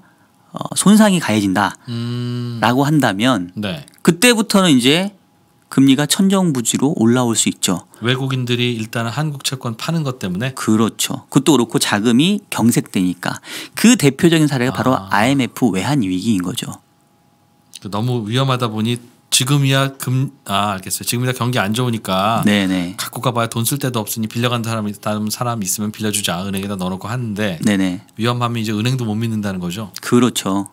어, 손상이 가해진다라고 음. 한다면 네. 그때부터는 이제 금리가 천정부지로 올라올 수 있죠. 외국인들이 일단 한국 채권 파는 것 때문에 그렇죠. 그것도 그렇고 자금이 경색되니까 그 대표적인 사례가 아. 바로 IMF 외환 위기인 거죠. 그 너무 위험하다 보니 지금이야 금 아 알겠어요. 지금이야 경기 안 좋으니까 네네. 네. 갖고 가봐야 돈 쓸 데도 없으니 빌려간 사람이 다른 사람 있으면 빌려주자 은행에다 넣어놓고 하는데 네네. 위험하면 이제 은행도 못 믿는다는 거죠. 그렇죠.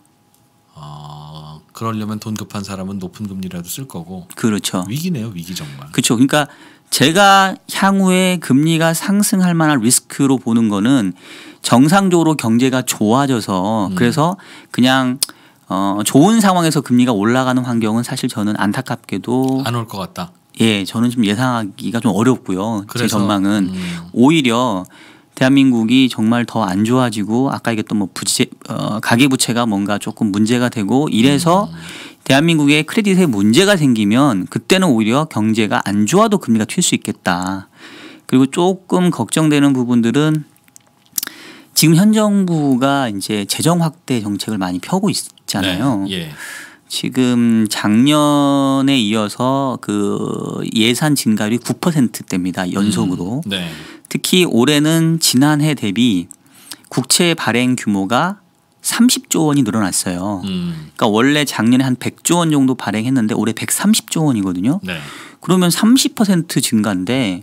어, 그러려면 돈 급한 사람은 높은 금리라도 쓸 거고. 그렇죠. 위기네요 위기 정말. 그렇죠. 그러니까 제가 향후에 금리가 상승할 만한 리스크로 보는 거는 정상적으로 경제가 좋아져서 음. 그래서 그냥 어, 좋은 상황에서 금리가 올라가는 환경은 사실 저는 안타깝게도 안 올 것 같다. 예, 저는 좀 예상하기가 좀 어렵고요. 그래서, 제 전망은 음. 오히려 대한민국이 정말 더 안 좋아지고 아까 얘기했던 뭐 부채 어, 가계 부채가 뭔가 조금 문제가 되고 이래서 음. 대한민국의 크레딧에 문제가 생기면 그때는 오히려 경제가 안 좋아도 금리가 튈 수 있겠다. 그리고 조금 걱정되는 부분들은 지금 현 정부가 이제 재정 확대 정책을 많이 펴고 있, 어 있잖아요. 네. 예. 지금 작년에 이어서 그 예산 증가율이 9%대입니다. 음, 연속으로. 음. 네. 특히 올해는 지난해 대비 국채 발행 규모가 30조 원이 늘어났어요. 음. 그러니까 원래 작년에 한 100조 원 정도 발행했는데 올해 130조 원이거든요. 네. 그러면 30% 증가인데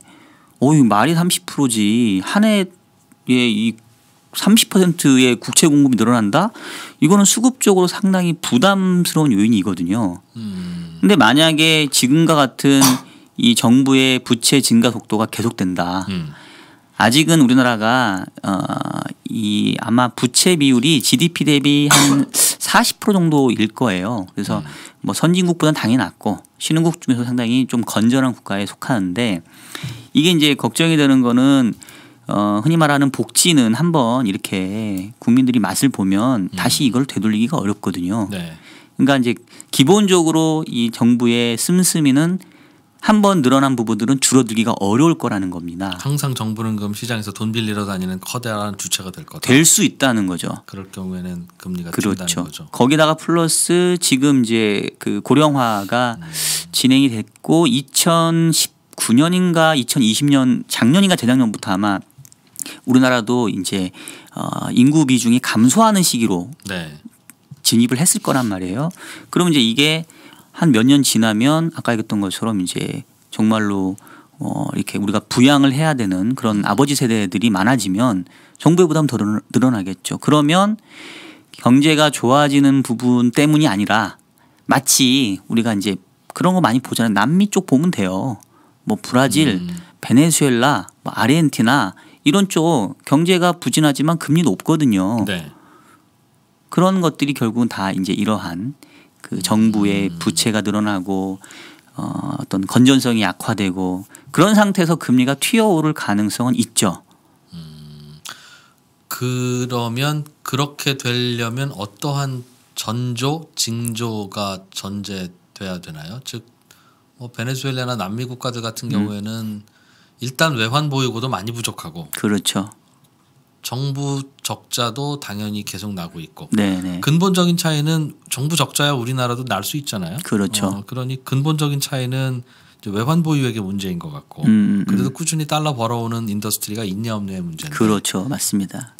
어유 말이 30%지 한 해에 이 30%의 국채 공급이 늘어난다. 이거는 수급적으로 상당히 부담스러운 요인이거든요. 음. 근데 만약에 지금과 같은 이 정부의 부채 증가 속도가 계속된다. 음. 아직은 우리나라가 어이 아마 부채 비율이 GDP 대비 한 40% 정도일 거예요. 그래서 음. 뭐 선진국보다는 당연히 낮고 신흥국 중에서 상당히 좀 건전한 국가에 속하는데 이게 이제 걱정이 되는 거는 어, 흔히 말하는 복지는 한번 이렇게 국민들이 맛을 보면 음. 다시 이걸 되돌리기가 어렵거든요. 네. 그러니까 이제 기본적으로 이 정부의 씀씀이는 한 번 늘어난 부분들은 줄어들기가 어려울 거라는 겁니다. 항상 정부는 그럼 시장에서 돈 빌리러 다니는 커다란 주체가 될 거다. 될수 있다는 거죠. 그럴 경우에는 금리가 그렇죠. 다는 거죠. 거기다가 플러스 지금 이제 그 고령화가 음. 진행이 됐고 2019년인가 2020년 작년인가 재작년부터 아마 우리나라도 이제 어, 인구 비중이 감소하는 시기로 네. 진입을 했을 거란 말이에요. 그럼 이제 이게 한 몇 년 지나면 아까 얘기했던 것처럼 이제 정말로 어, 이렇게 우리가 부양을 해야 되는 그런 아버지 세대들이 많아지면 정부의 부담 더 늘어나겠죠. 그러면 경제가 좋아지는 부분 때문이 아니라 마치 우리가 이제 그런 거 많이 보잖아요. 남미 쪽 보면 돼요. 뭐 브라질, 음. 베네수엘라, 뭐 아르헨티나 이런 쪽 경제가 부진하지만 금리 높거든요. 네. 그런 것들이 결국은 다 이제 이러한 그 정부의 음. 부채가 늘어나고 어, 어떤 건전성이 약화되고 그런 상태에서 금리가 튀어오를 가능성은 있죠. 음. 그러면 그렇게 되려면 어떠한 전조, 징조가 전제돼야 되나요? 즉, 뭐 베네수엘라나 남미 국가들 같은 음. 경우에는 일단 외환 보유고도 많이 부족하고 그렇죠. 정부 적자도 당연히 계속 나고 있고 네네. 네. 근본적인 차이는 정부 적자야 우리나라도 날 수 있잖아요. 그렇죠. 어, 그러니 근본적인 차이는 외환 보유액의 문제인 것 같고 음음 음, 음. 그래도 꾸준히 달러 벌어오는 인더스트리가 있냐 없냐의 문제인 그렇죠 맞습니다.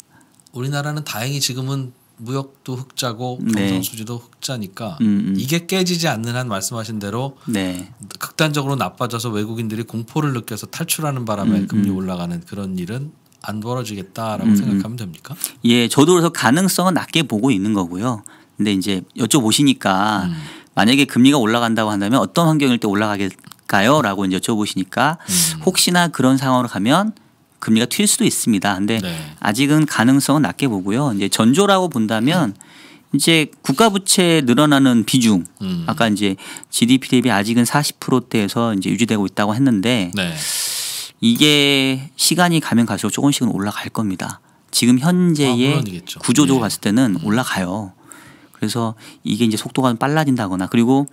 우리나라는 다행히 지금은 무역도 흑자고 네. 경상 수지도 흑자니까 음음. 음. 이게 깨지지 않는 한 말씀하신 대로 네. 극단적으로 나빠져서 외국인들이 공포를 느껴서 탈출하는 바람에 음음. 금리 음. 올라가는 그런 일은 안 벌어지겠다라고 음음. 음. 생각하면 됩니까? 예, 저도 그래서 가능성은 낮게 보고 있는 거고요. 근데 이제 여쭤보시니까 음. 만약에 금리가 올라간다고 한다면 어떤 환경일 때 올라가게 까요 라고 이제 여쭤보시니까 음. 혹시나 그런 상황으로 가면 금리가 튈 수도 있습니다. 근데 네. 아직은 가능성은 낮게 보고요. 이제 전조라고 본다면 음. 이제 국가 부채 늘어나는 비중 음. 아까 이제 GDP 대비 아직은 40%대에서 이제 유지되고 있다고 했는데 네. 이게 시간이 가면 갈수록 조금씩은 올라갈 겁니다. 지금 현재의 아, 구조적으로 네. 봤을 때는 음. 올라가요. 그래서 이게 이제 속도가 빨라진다거나 그리고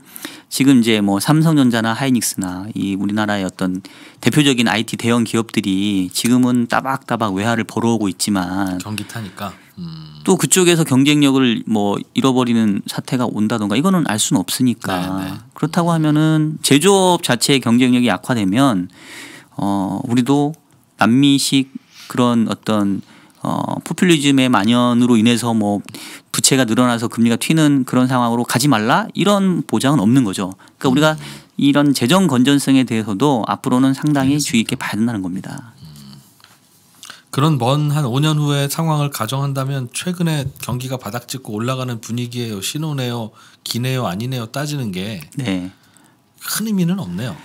지금 이제 뭐 삼성전자나 하이닉스나 이 우리나라의 어떤 대표적인 IT 대형 기업들이 지금은 따박따박 외화를 벌어오고 있지만 경기 타니까 음. 또 그쪽에서 경쟁력을 뭐 잃어버리는 사태가 온다던가 이거는 알 수는 없으니까 네네. 네. 그렇다고 하면은 제조업 자체의 경쟁력이 약화되면 어 우리도 남미식 그런 어떤 어, 포퓰리즘의 만연으로 인해서 뭐 부채가 늘어나서 금리가 튀는 그런 상황으로 가지 말라 이런 보장은 없는 거죠. 그러니까 우리가 음. 이런 재정 건전성에 대해서도 앞으로는 상당히 주의 있게 봐야 된다는 겁니다. 음. 그런 먼 한 5년 후의 상황을 가정한다면 최근에 경기가 바닥 찍고 올라가는 분위기예요. 신호네요. 기네요. 아니네요. 따지는 게큰 네. 의미는 없네요.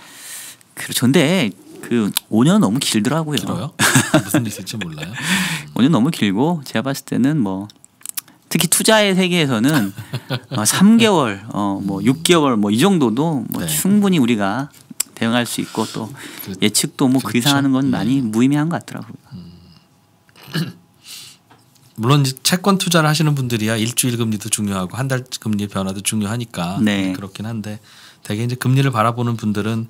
그렇죠. 근데 그 5년 너무 길더라고요. 길어요? 무슨 일이 있을지 몰라요. 5년 너무 길고 제가 봤을 때는 뭐 특히 투자의 세계에서는 어, 3개월, 어, 뭐 6개월 뭐 이 정도도 뭐 네. 충분히 우리가 대응할 수 있고 또 그, 예측도 뭐그 그렇죠. 이상하는 건 네. 많이 음. 무의미한 것 같더라고요. 음. 물론 이제 채권 투자를 하시는 분들이야 일주일 금리도 중요하고 한 달 금리 변화도 중요하니까 네. 그렇긴 한데 대개 이제 금리를 바라보는 분들은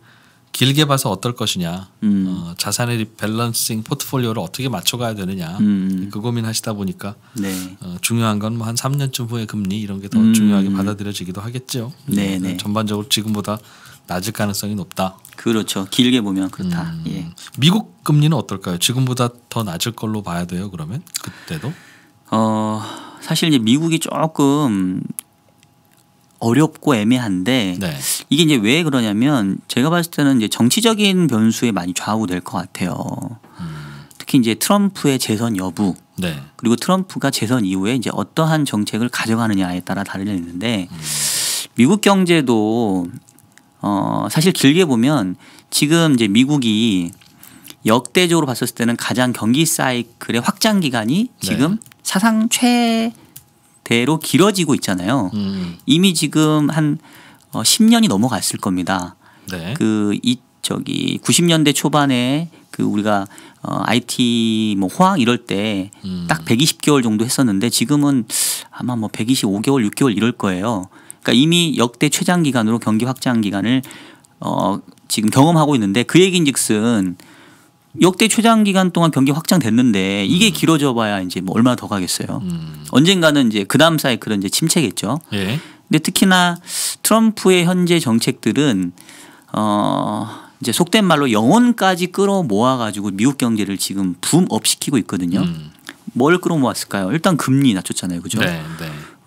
길게 봐서 어떨 것이냐, 음. 어, 자산의 밸런싱 포트폴리오를 어떻게 맞춰가야 되느냐, 음. 그 고민하시다 보니까 네. 어, 중요한 건뭐한 3년쯤 후에 금리 이런 게더 음. 중요하게 받아들여지기도 하겠죠. 네, 어, 네. 전반적으로 지금보다 낮을 가능성이 높다. 그렇죠. 길게 보면 그렇다. 음. 예. 미국 금리는 어떨까요? 지금보다 더 낮을 걸로 봐야 돼요. 그러면 그때도? 어 사실 이제 미국이 조금 어렵고 애매한데 네. 이게 이제 왜 그러냐면 제가 봤을 때는 이제 정치적인 변수에 많이 좌우될 것 같아요. 음. 특히 이제 트럼프의 재선 여부 네. 그리고 트럼프가 재선 이후에 이제 어떠한 정책을 가져가느냐에 따라 다르는데 음. 미국 경제도 어 사실 길게 보면 지금 이제 미국이 역대적으로 봤었을 때는 가장 경기 사이클의 확장 기간이 네. 지금 네. 사상 최 대로 길어지고 있잖아요. 음. 이미 지금 한 10년이 어, 넘어갔을 겁니다. 네. 그이 저기 90년대 초반에 그 우리가 어, IT 뭐 호황 이럴 때딱 음. 120개월 정도 했었는데 지금은 아마 뭐 125개월, 6개월 이럴 거예요. 그러니까 이미 역대 최장 기간으로 경기 확장 기간을 어, 지금 경험하고 있는데 그 얘기인즉슨 역대 최장 기간 동안 경기 확장됐는데 이게 음. 길어져봐야 이제 뭐 얼마 더 가겠어요. 음. 언젠가는 이제 그 다음 사이클은 이제 침체겠죠. 예. 근데 특히나 트럼프의 현재 정책들은 어 이제 속된 말로 영혼까지 끌어모아 가지고 미국 경제를 지금 붐업 시키고 있거든요. 음. 뭘 끌어모았을까요? 일단 금리 낮췄잖아요, 그죠? 네, 네.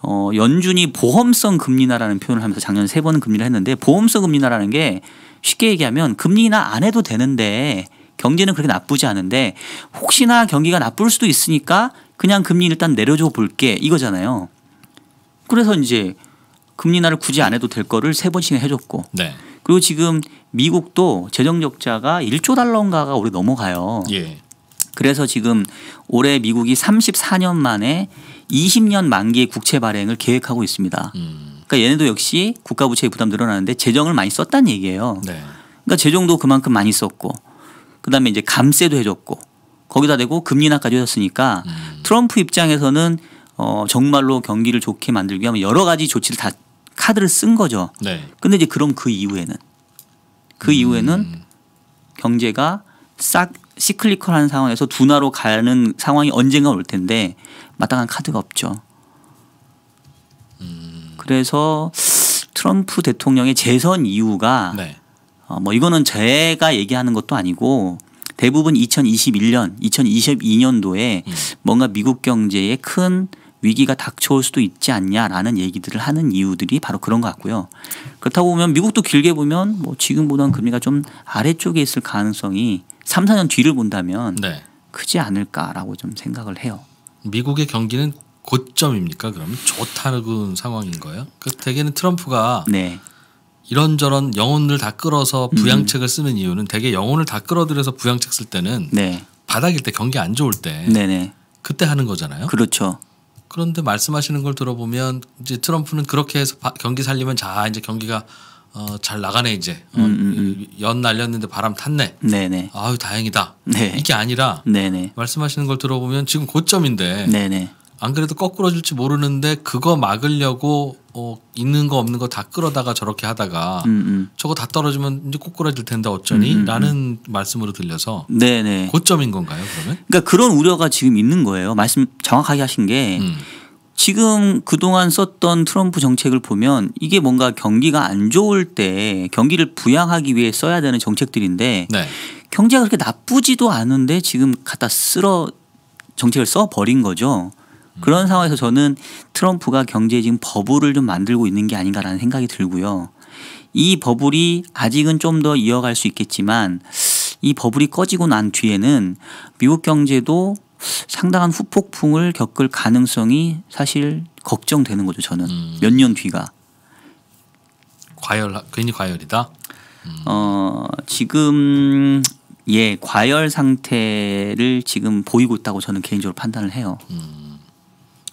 어 연준이 보험성 금리나라는 표현을 하면서 작년 세번 금리를 했는데 보험성 금리나라는 게 쉽게 얘기하면 금리나 안 해도 되는데 경제는 그렇게 나쁘지 않은데 혹시나 경기가 나쁠 수도 있으니까 그냥 금리 일단 내려줘 볼게 이거잖아요. 그래서 이제 금리 나를 굳이 안 해도 될 거를 세 번씩 해줬고 네. 그리고 지금 미국도 재정 적자가 1조 달러인가가 올해 넘어가요. 예. 그래서 지금 올해 미국이 34년 만에 20년 만기 의 국채 발행을 계획하고 있습니다. 음. 그러니까 얘네도 역시 국가 부채 부담 늘어나는데 재정을 많이 썼다는 얘기예요. 네. 그러니까 재정도 그만큼 많이 썼고 그다음에 이제 감세도 해줬고 거기다 대고 금리 나까지 해줬으니까 음. 트럼프 입장에서는 어 정말로 경기를 좋게 만들기 위한 여러 가지 조치를 다 카드를 쓴 거죠. 네. 근데 이제 그럼 그 이후에는 그 음. 이후에는 경제가 싹 시클리컬한 상황에서 둔화로 가는 상황이 언젠가 올 텐데 마땅한 카드가 없죠. 음. 그래서 트럼프 대통령의 재선 이유가 네. 어, 뭐 이거는 제가 얘기하는 것도 아니고 대부분 2021년, 2022년도에 음. 뭔가 미국 경제에 큰 위기가 닥쳐올 수도 있지 않냐라는 얘기들을 하는 이유들이 바로 그런 것 같고요. 그렇다고 보면 미국도 길게 보면 뭐 지금보다는 금리가 좀 아래쪽에 있을 가능성이 3, 4년 뒤를 본다면 네. 크지 않을까라고 좀 생각을 해요. 미국의 경기는 고점입니까? 그러면 좋다는 상황인 거예요? 그 대개는 트럼프가 네. 이런저런 영혼을 다 끌어서 음. 부양책을 음. 쓰는 이유는 대개 영혼을 다 끌어들여서 부양책 쓸 때는 네. 바닥일 때 경기 안 좋을 때 네네. 네. 그때 하는 거잖아요. 그렇죠. 그런데 말씀하시는 걸 들어보면 이제 트럼프는 그렇게 해서 바, 경기 살리면 자 이제 경기가 어, 잘 나가네 이제 어, 음, 음. 음. 연 날렸는데 바람 탔네. 네네. 네. 아유 다행이다. 네. 이게 아니라 네네. 네. 말씀하시는 걸 들어보면 지금 고점인데 네네. 안 그래도 거꾸로 질지 모르는데 그거 막으려고 어, 있는 거 없는 거 다 끌어다가 저렇게 하다가 음, 음. 저거 다 떨어지면 이제 꼬꾸라질 텐데 어쩌니라는 음, 음, 음. 말씀으로 들려서 네네 네. 고점인 건가요 그러면? 그러니까 그런 우려가 지금 있는 거예요. 말씀 정확하게 하신 게 지금 그동안 썼던 트럼프 정책을 보면 이게 뭔가 경기가 안 좋을 때 경기를 부양하기 위해 써야 되는 정책들인데 네. 경제가 그렇게 나쁘지도 않은데 지금 갖다 쓸어 정책을 써 버린 거죠. 음. 그런 상황에서 저는 트럼프가 경제에 지금 버블을 좀 만들고 있는 게 아닌가라는 생각이 들고요. 이 버블이 아직은 좀 더 이어갈 수 있겠지만 이 버블이 꺼지고 난 뒤에는 미국 경제도 상당한 후폭풍을 겪을 가능성이 사실 걱정되는 거죠. 저는 음. 몇년 뒤가 과열 괜히 과열이다. 음. 어 지금 예 과열 상태를 지금 보이고 있다고 저는 개인적으로 판단을 해요. 음.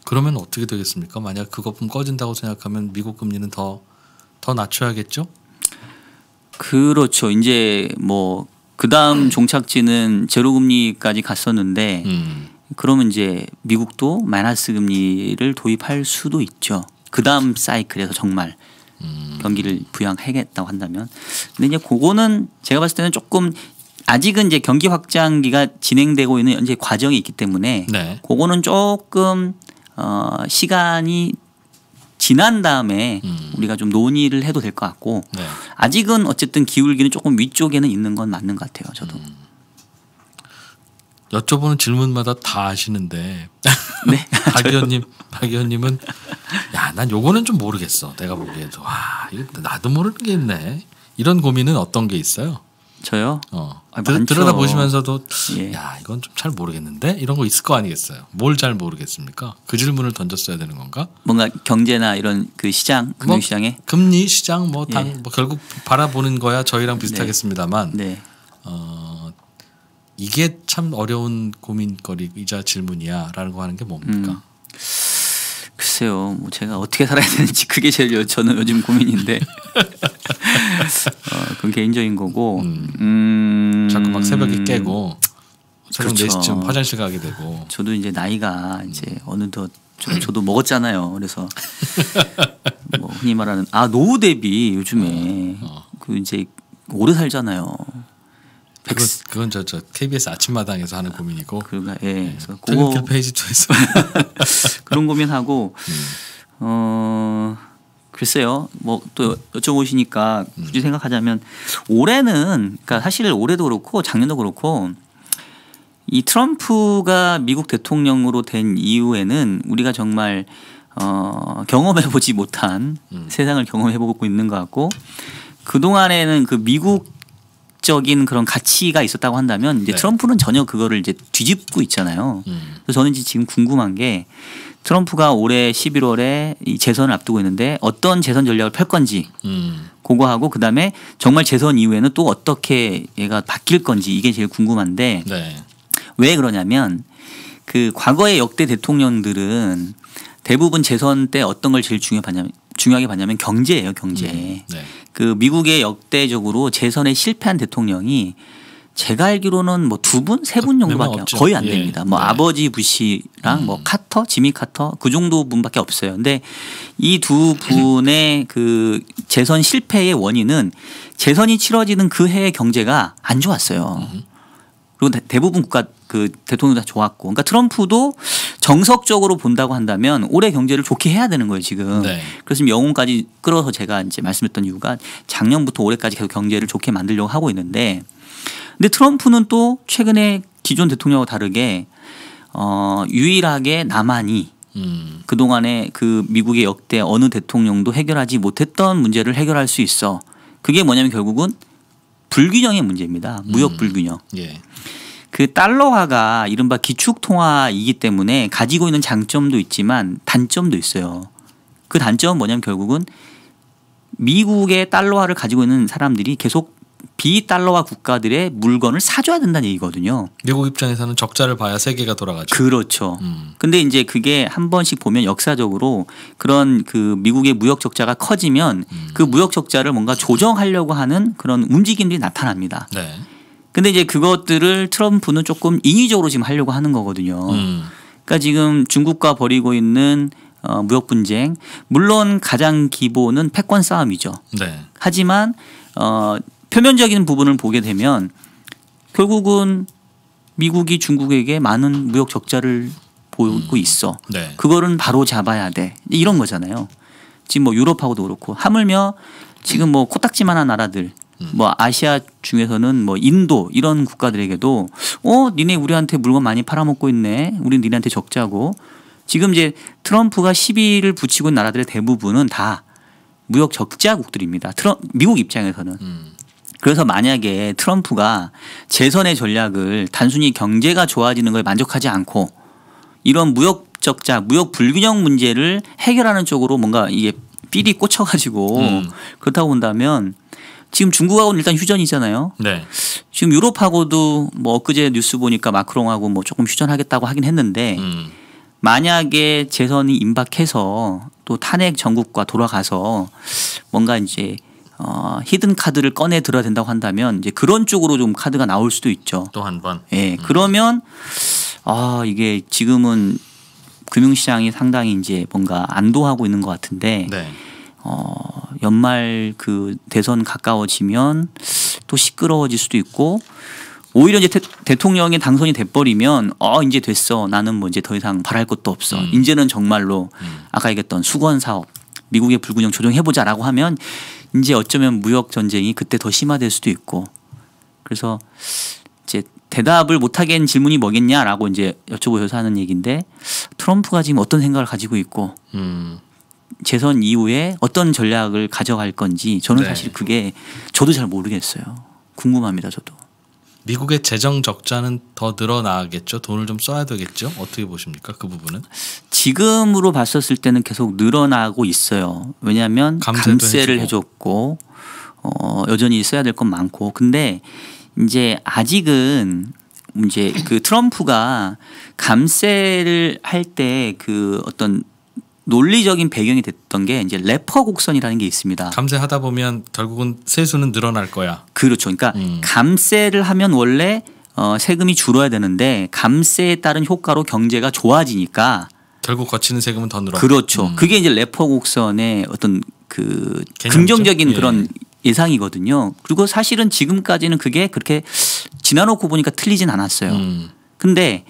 그러면 어떻게 되겠습니까? 만약 그거뿐 꺼진다고 생각하면 미국 금리는 더 더 낮춰야겠죠? 그렇죠. 이제 뭐 그다음 종착지는 제로 금리까지 갔었는데 음. 그러면 이제 미국도 마이너스 금리를 도입할 수도 있죠. 그다음 사이클에서 정말 음. 경기를 부양하겠다고 한다면 근데 이제 그거는 제가 봤을 때는 조금 아직은 이제 경기 확장기가 진행되고 있는 현재 과정이 있기 때문에 네. 그거는 조금 어, 시간이 지난 다음에 음. 우리가 좀 논의를 해도 될 것 같고 네. 아직은 어쨌든 기울기는 조금 위쪽에는 있는 건 맞는 것 같아요. 저도. 음. 여쭤보는 질문마다 다 아시는데 네. 박 의원님 박 의원님은 야 난 요거는 좀 모르겠어 내가 보기에도 와 이거 나도 모르는 게 있네 이런 고민은 어떤 게 있어요? 저요? 어. 아, 들, 여다 보시면서도 예. 야 이건 좀 잘 모르겠는데 이런 거 있을 거 아니겠어요? 뭘 잘 모르겠습니까? 그 질문을 던졌어야 되는 건가? 뭔가 경제나 이런 그 시장 금융 시장에 뭐, 금리 시장 뭐, 예. 당, 뭐 결국 바라보는 거야 저희랑 네. 비슷하겠습니다만 네. 네. 어, 이게 참 어려운 고민거리이자 질문이야라는 거 하는 게 뭡니까? 음. 글쎄요, 뭐 제가 어떻게 살아야 되는지 그게 제일 저는 요즘 고민인데 어, 그건 개인적인 거고. 음. 음. 자꾸 막 새벽에 깨고 네 그렇죠. 4시쯤 화장실 가게 되고. 저도 이제 나이가 이제 음. 어느덧 저, 저도 먹었잖아요. 그래서 뭐 흔히 말하는 아 노후 대비 요즘에 어. 어. 그 이제 오래 살잖아요. 그건, 그건 저, 저 KBS 아침마당에서 하는 고민이고. 그가 예. 네, 그래서 그 페이지 2에서 그런 고민하고 음. 어 글쎄요. 뭐 또 여쭤보시니까 굳이 음. 생각하자면 올해는 그러니까 사실 올해도 그렇고 작년도 그렇고 이 트럼프가 미국 대통령으로 된 이후에는 우리가 정말 어, 경험해 보지 못한 음. 세상을 경험해 보고 있는 것 같고 그 동안에는 그 미국 공식적인 그런 가치가 있었다고 한다면 이제 네. 트럼프는 전혀 그거를 이제 뒤집고 있잖아요. 음. 그래서 저는 이제 지금 궁금한 게 트럼프가 올해 11월에 이 재선을 앞두고 있는데 어떤 재선 전략을 펼 건지 음. 그거 하고 그다음에 정말 재선 이후에는 또 어떻게 얘가 바뀔 건지 이게 제일 궁금한데 네. 왜 그러냐면 그 과거의 역대 대통령들은 대부분 재선 때 어떤 걸 제일 중요하냐면 중요하게 봤냐면 경제예요 경제. 음. 네. 그 미국의 역대적으로 재선에 실패한 대통령이 제가 알기로는 뭐 두 분, 세분 네, 정도밖에 거의 안 예. 됩니다. 예. 뭐 네. 아버지 부시랑 뭐 음. 뭐 카터, 지미 카터 그 정도 분밖에 없어요. 근데 이 두 분의 그 재선 실패의 원인은 재선이 치러지는 그 해의 경제가 안 좋았어요. 음. 그리고 대부분 국가 그 대통령 다 좋았고, 그러니까 트럼프도 정석적으로 본다고 한다면 올해 경제를 좋게 해야 되는 거예요 지금. 네. 그래서 영혼까지 끌어서 제가 이제 말씀했던 이유가 작년부터 올해까지 계속 경제를 좋게 만들려고 하고 있는데, 근데 트럼프는 또 최근에 기존 대통령과 다르게 어, 유일하게 남한이 음. 그동안에 그 미국의 역대 어느 대통령도 해결하지 못했던 문제를 해결할 수 있어. 그게 뭐냐면 결국은 불균형의 문제입니다. 무역 음. 불균형. 음. 예. 그 달러화가 이른바 기축통화이기 때문에 가지고 있는 장점도 있지만 단점도 있어요. 그 단점은 뭐냐면 결국은 미국의 달러화를 가지고 있는 사람들이 계속 비달러화 국가들의 물건을 사줘야 된다는 얘기거든요. 미국 입장에서는 적자를 봐야 세계가 돌아가죠. 그렇죠. 음. 근데 이제 그게 한 번씩 보면 역사적으로 그런 그 미국의 무역 적자가 커지면 음. 그 무역 적자를 뭔가 조정하려고 하는 그런 움직임들이 나타납니다. 네. 근데 이제 그것들을 트럼프는 조금 인위적으로 지금 하려고 하는 거거든요. 음. 그러니까 지금 중국과 벌이고 있는 어, 무역 분쟁 물론 가장 기본은 패권 싸움이죠. 네. 하지만 어, 표면적인 부분을 보게 되면 결국은 미국이 중국에게 많은 무역 적자를 보고 음. 있어. 네. 그거는 바로 잡아야 돼. 이런 거잖아요. 지금 뭐 유럽하고도 그렇고 하물며 지금 뭐 코딱지만한 나라들 뭐 아시아 중에서는 뭐 인도 이런 국가들에게도 어 니네 우리한테 물건 많이 팔아먹고 있네 우리 니네한테 적자고 지금 이제 트럼프가 시비를 붙이고 있는 나라들의 대부분은 다 무역 적자국들입니다 트럼 미국 입장에서는 음. 그래서 만약에 트럼프가 재선의 전략을 단순히 경제가 좋아지는 걸 만족하지 않고 이런 무역 적자 무역 불균형 문제를 해결하는 쪽으로 뭔가 이게 삘이 꽂혀가지고 음. 그렇다고 본다면 지금 중국하고는 일단 휴전이잖아요. 네. 지금 유럽하고도 뭐 엊그제 뉴스 보니까 마크롱하고 뭐 조금 휴전하겠다고 하긴 했는데 음. 만약에 재선이 임박해서 또 탄핵 전국과 돌아가서 뭔가 이제 어, 히든 카드를 꺼내 들어야 된다고 한다면 이제 그런 쪽으로 좀 카드가 나올 수도 있죠. 또 한 번. 예. 음. 그러면 아, 이게 지금은 금융시장이 상당히 이제 뭔가 안도하고 있는 것 같은데 네. 어, 연말 그 대선 가까워지면 또 시끄러워질 수도 있고 오히려 이제 대, 통령이 당선이 돼버리면 어 이제 됐어 나는 뭐 이제 더 이상 바랄 것도 없어 음. 이제는 정말로 음. 아까 얘기했던 수건 사업 미국의 불균형 조정해보자라고 하면 이제 어쩌면 무역 전쟁이 그때 더 심화될 수도 있고 그래서 이제 대답을 못하게 는 질문이 뭐겠냐라고 이제 여쭤보셔서 하는 얘기인데 트럼프가 지금 어떤 생각을 가지고 있고 음. 재선 이후에 어떤 전략을 가져갈 건지 저는 네. 사실 그게 저도 잘 모르겠어요. 궁금합니다, 저도. 미국의 재정 적자는 더 늘어나겠죠. 돈을 좀 써야 되겠죠. 어떻게 보십니까? 그 부분은? 지금으로 봤었을 때는 계속 늘어나고 있어요. 왜냐하면 감세를 해줬고 어, 여전히 써야 될 건 많고 근데 이제 아직은 이제 그 트럼프가 감세를 할 때 그 어떤 논리적인 배경이 됐던 게 이제 래퍼 곡선이라는 게 있습니다. 감세하다 보면 결국은 세수는 늘어날 거야. 그렇죠. 그러니까 음. 감세를 하면 원래 어, 세금이 줄어야 되는데 감세에 따른 효과로 경제가 좋아지니까 결국 거치는 세금은 더 늘어. 그렇죠. 음. 그게 이제 래퍼 곡선의 어떤 그 개념이죠? 긍정적인 예. 그런 예상이거든요. 그리고 사실은 지금까지는 그게 그렇게 지나놓고 보니까 틀리진 않았어요. 음. 근데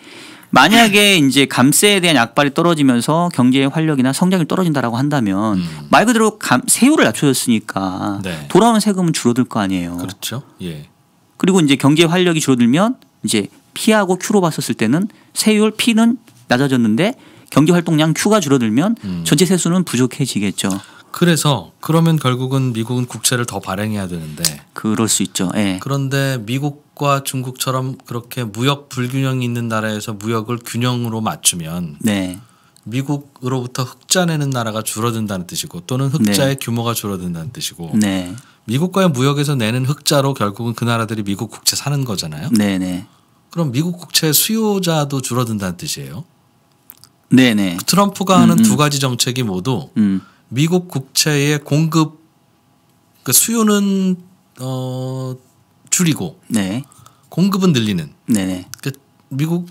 만약에 이제 감세에 대한 약발이 떨어지면서 경제의 활력이나 성장이 떨어진다라고 한다면 음. 말 그대로 감, 세율을 낮춰줬으니까 네. 돌아오는 세금은 줄어들 거 아니에요. 그렇죠. 예. 그리고 이제 경제 활력이 줄어들면 이제 P하고 Q로 봤었을 때는 세율 P는 낮아졌는데 경제 활동량 Q가 줄어들면 음. 전체 세수는 부족해지겠죠. 그래서 그러면 결국은 미국은 국채를 더 발행해야 되는데 그럴 수 있죠. 예. 그런데 미국 미국과 중국처럼 그렇게 무역 불균형이 있는 나라에서 무역을 균형으로 맞추면 네. 미국으로부터 흑자 내는 나라가 줄어든다는 뜻이고 또는 네. 흑자의 네. 규모가 줄어든다는 뜻이고 네. 미국과의 무역에서 내는 흑자로 결국은 그 나라들이 미국 국채 사는 거잖아요. 네네. 네. 그럼 미국 국채 수요자도 줄어든다는 뜻이에요. 네네. 네. 트럼프가 하는 음두 음. 가지 정책이 모두 음. 미국 국채의 공급 그 수요는 어 줄이고 네. 공급은 늘리는. 네그 네. 미국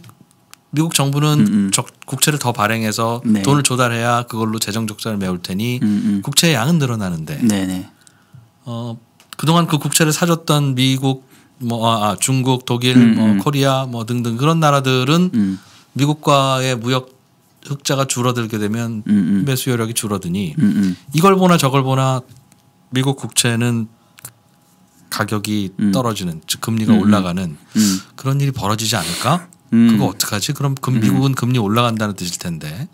미국 정부는 음, 음. 국채를 더 발행해서 네. 돈을 조달해야 그걸로 재정 적자를 메울 테니 음음. 음. 국채의 양은 늘어나는데 네어 네. 그동안 그 국채를 사줬던 미국 뭐 아, 아 중국 독일 음음. 뭐 음. 코리아 뭐 등등 그런 나라들은 음. 미국과의 무역 흑자가 줄어들게 되면 매수 여력이 줄어드니 음음. 이걸 보나 저걸 보나 미국 국채는 가격이 음. 떨어지는 즉 금리가 음, 음. 올라가는 음. 그런 일이 벌어지지 않을까? 음. 그거 어떡하지? 그럼 금, 음. 미국은 금리 올라간다는 뜻일 텐데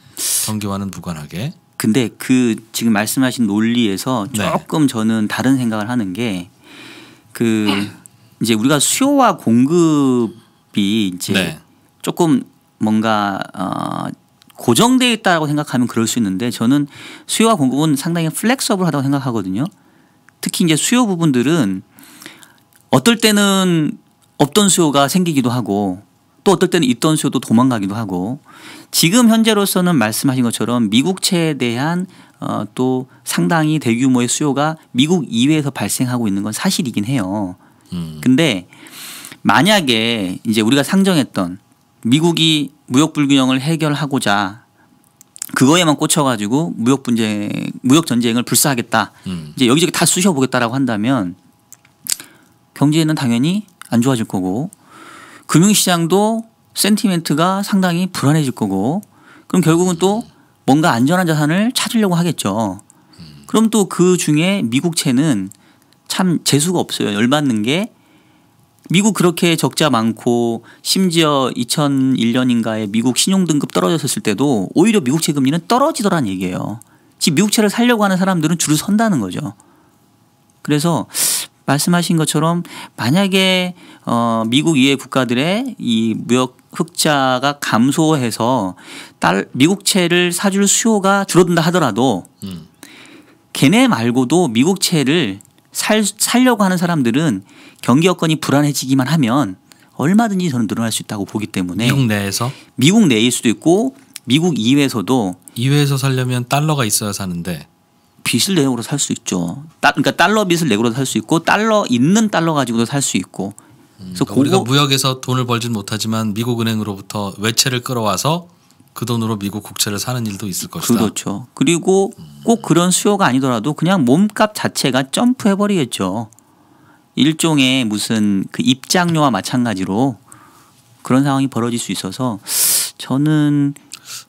경기와는 무관하게. 근데 그 지금 말씀하신 논리에서 네. 조금 네. 저는 다른 생각을 하는 게 그 이제 우리가 수요와 공급이 이제 네. 조금 뭔가 어 고정돼 있다고 생각하면 그럴 수 있는데 저는 수요와 공급은 상당히 플렉서블하다고 생각하거든요. 특히 이제 수요 부분들은 어떨 때는 없던 수요가 생기기도 하고 또 어떨 때는 있던 수요도 도망가기도 하고 지금 현재로서는 말씀하신 것처럼 미국채에 대한 어, 또 상당히 대규모의 수요가 미국 이외에서 발생하고 있는 건 사실이긴 해요. 음. 근데 만약에 이제 우리가 상정했던 미국이 무역 불균형을 해결하고자 그거에만 꽂혀가지고 무역 분쟁, 무역 전쟁을 불사하겠다. 음. 이제 여기저기 다 쑤셔보겠다라고 한다면 경제는 당연히 안 좋아질 거고 금융시장도 센티멘트가 상당히 불안해질 거고 그럼 결국은 또 뭔가 안전한 자산을 찾으려고 하겠죠. 그럼 또 그 중에 미국채는 참 재수가 없어요. 열받는 게 미국 그렇게 적자 많고 심지어 2001년인가에 미국 신용등급 떨어졌을 때도 오히려 미국채 금리는 떨어지더란 얘기예요. 즉 미국채를 살려고 하는 사람들은 줄을 선다는 거죠. 그래서 말씀하신 것처럼 만약에 어 미국 이외 국가들의 이 무역 흑자가 감소해서 딸 미국채를 사줄 수요가 줄어든다 하더라도 음. 걔네 말고도 미국채를 살 살려고 하는 사람들은 경기 여건이 불안해지기만 하면 얼마든지 저는 늘어날 수 있다고 보기 때문에 미국 내에서 미국 내일 수도 있고 미국 이외에서도 이외에서 살려면 달러가 있어야 사는데 빚을 내고도 살수 있죠. 그러니까 달러 빚을 내고도 살수 있고 달러 있는 달러 가지고도 살 수 있고. 음, 그래서 음, 우리가 무역에서 돈을 벌진 못하지만 미국 은행으로부터 외채를 끌어와서 그 돈으로 미국 국채를 사는 일도 있을 것이다. 그렇죠. 그리고 꼭 그런 수요가 아니더라도 그냥 몸값 자체가 점프해 버리겠죠. 일종의 무슨 그 입장료와 마찬가지로 그런 상황이 벌어질 수 있어서 저는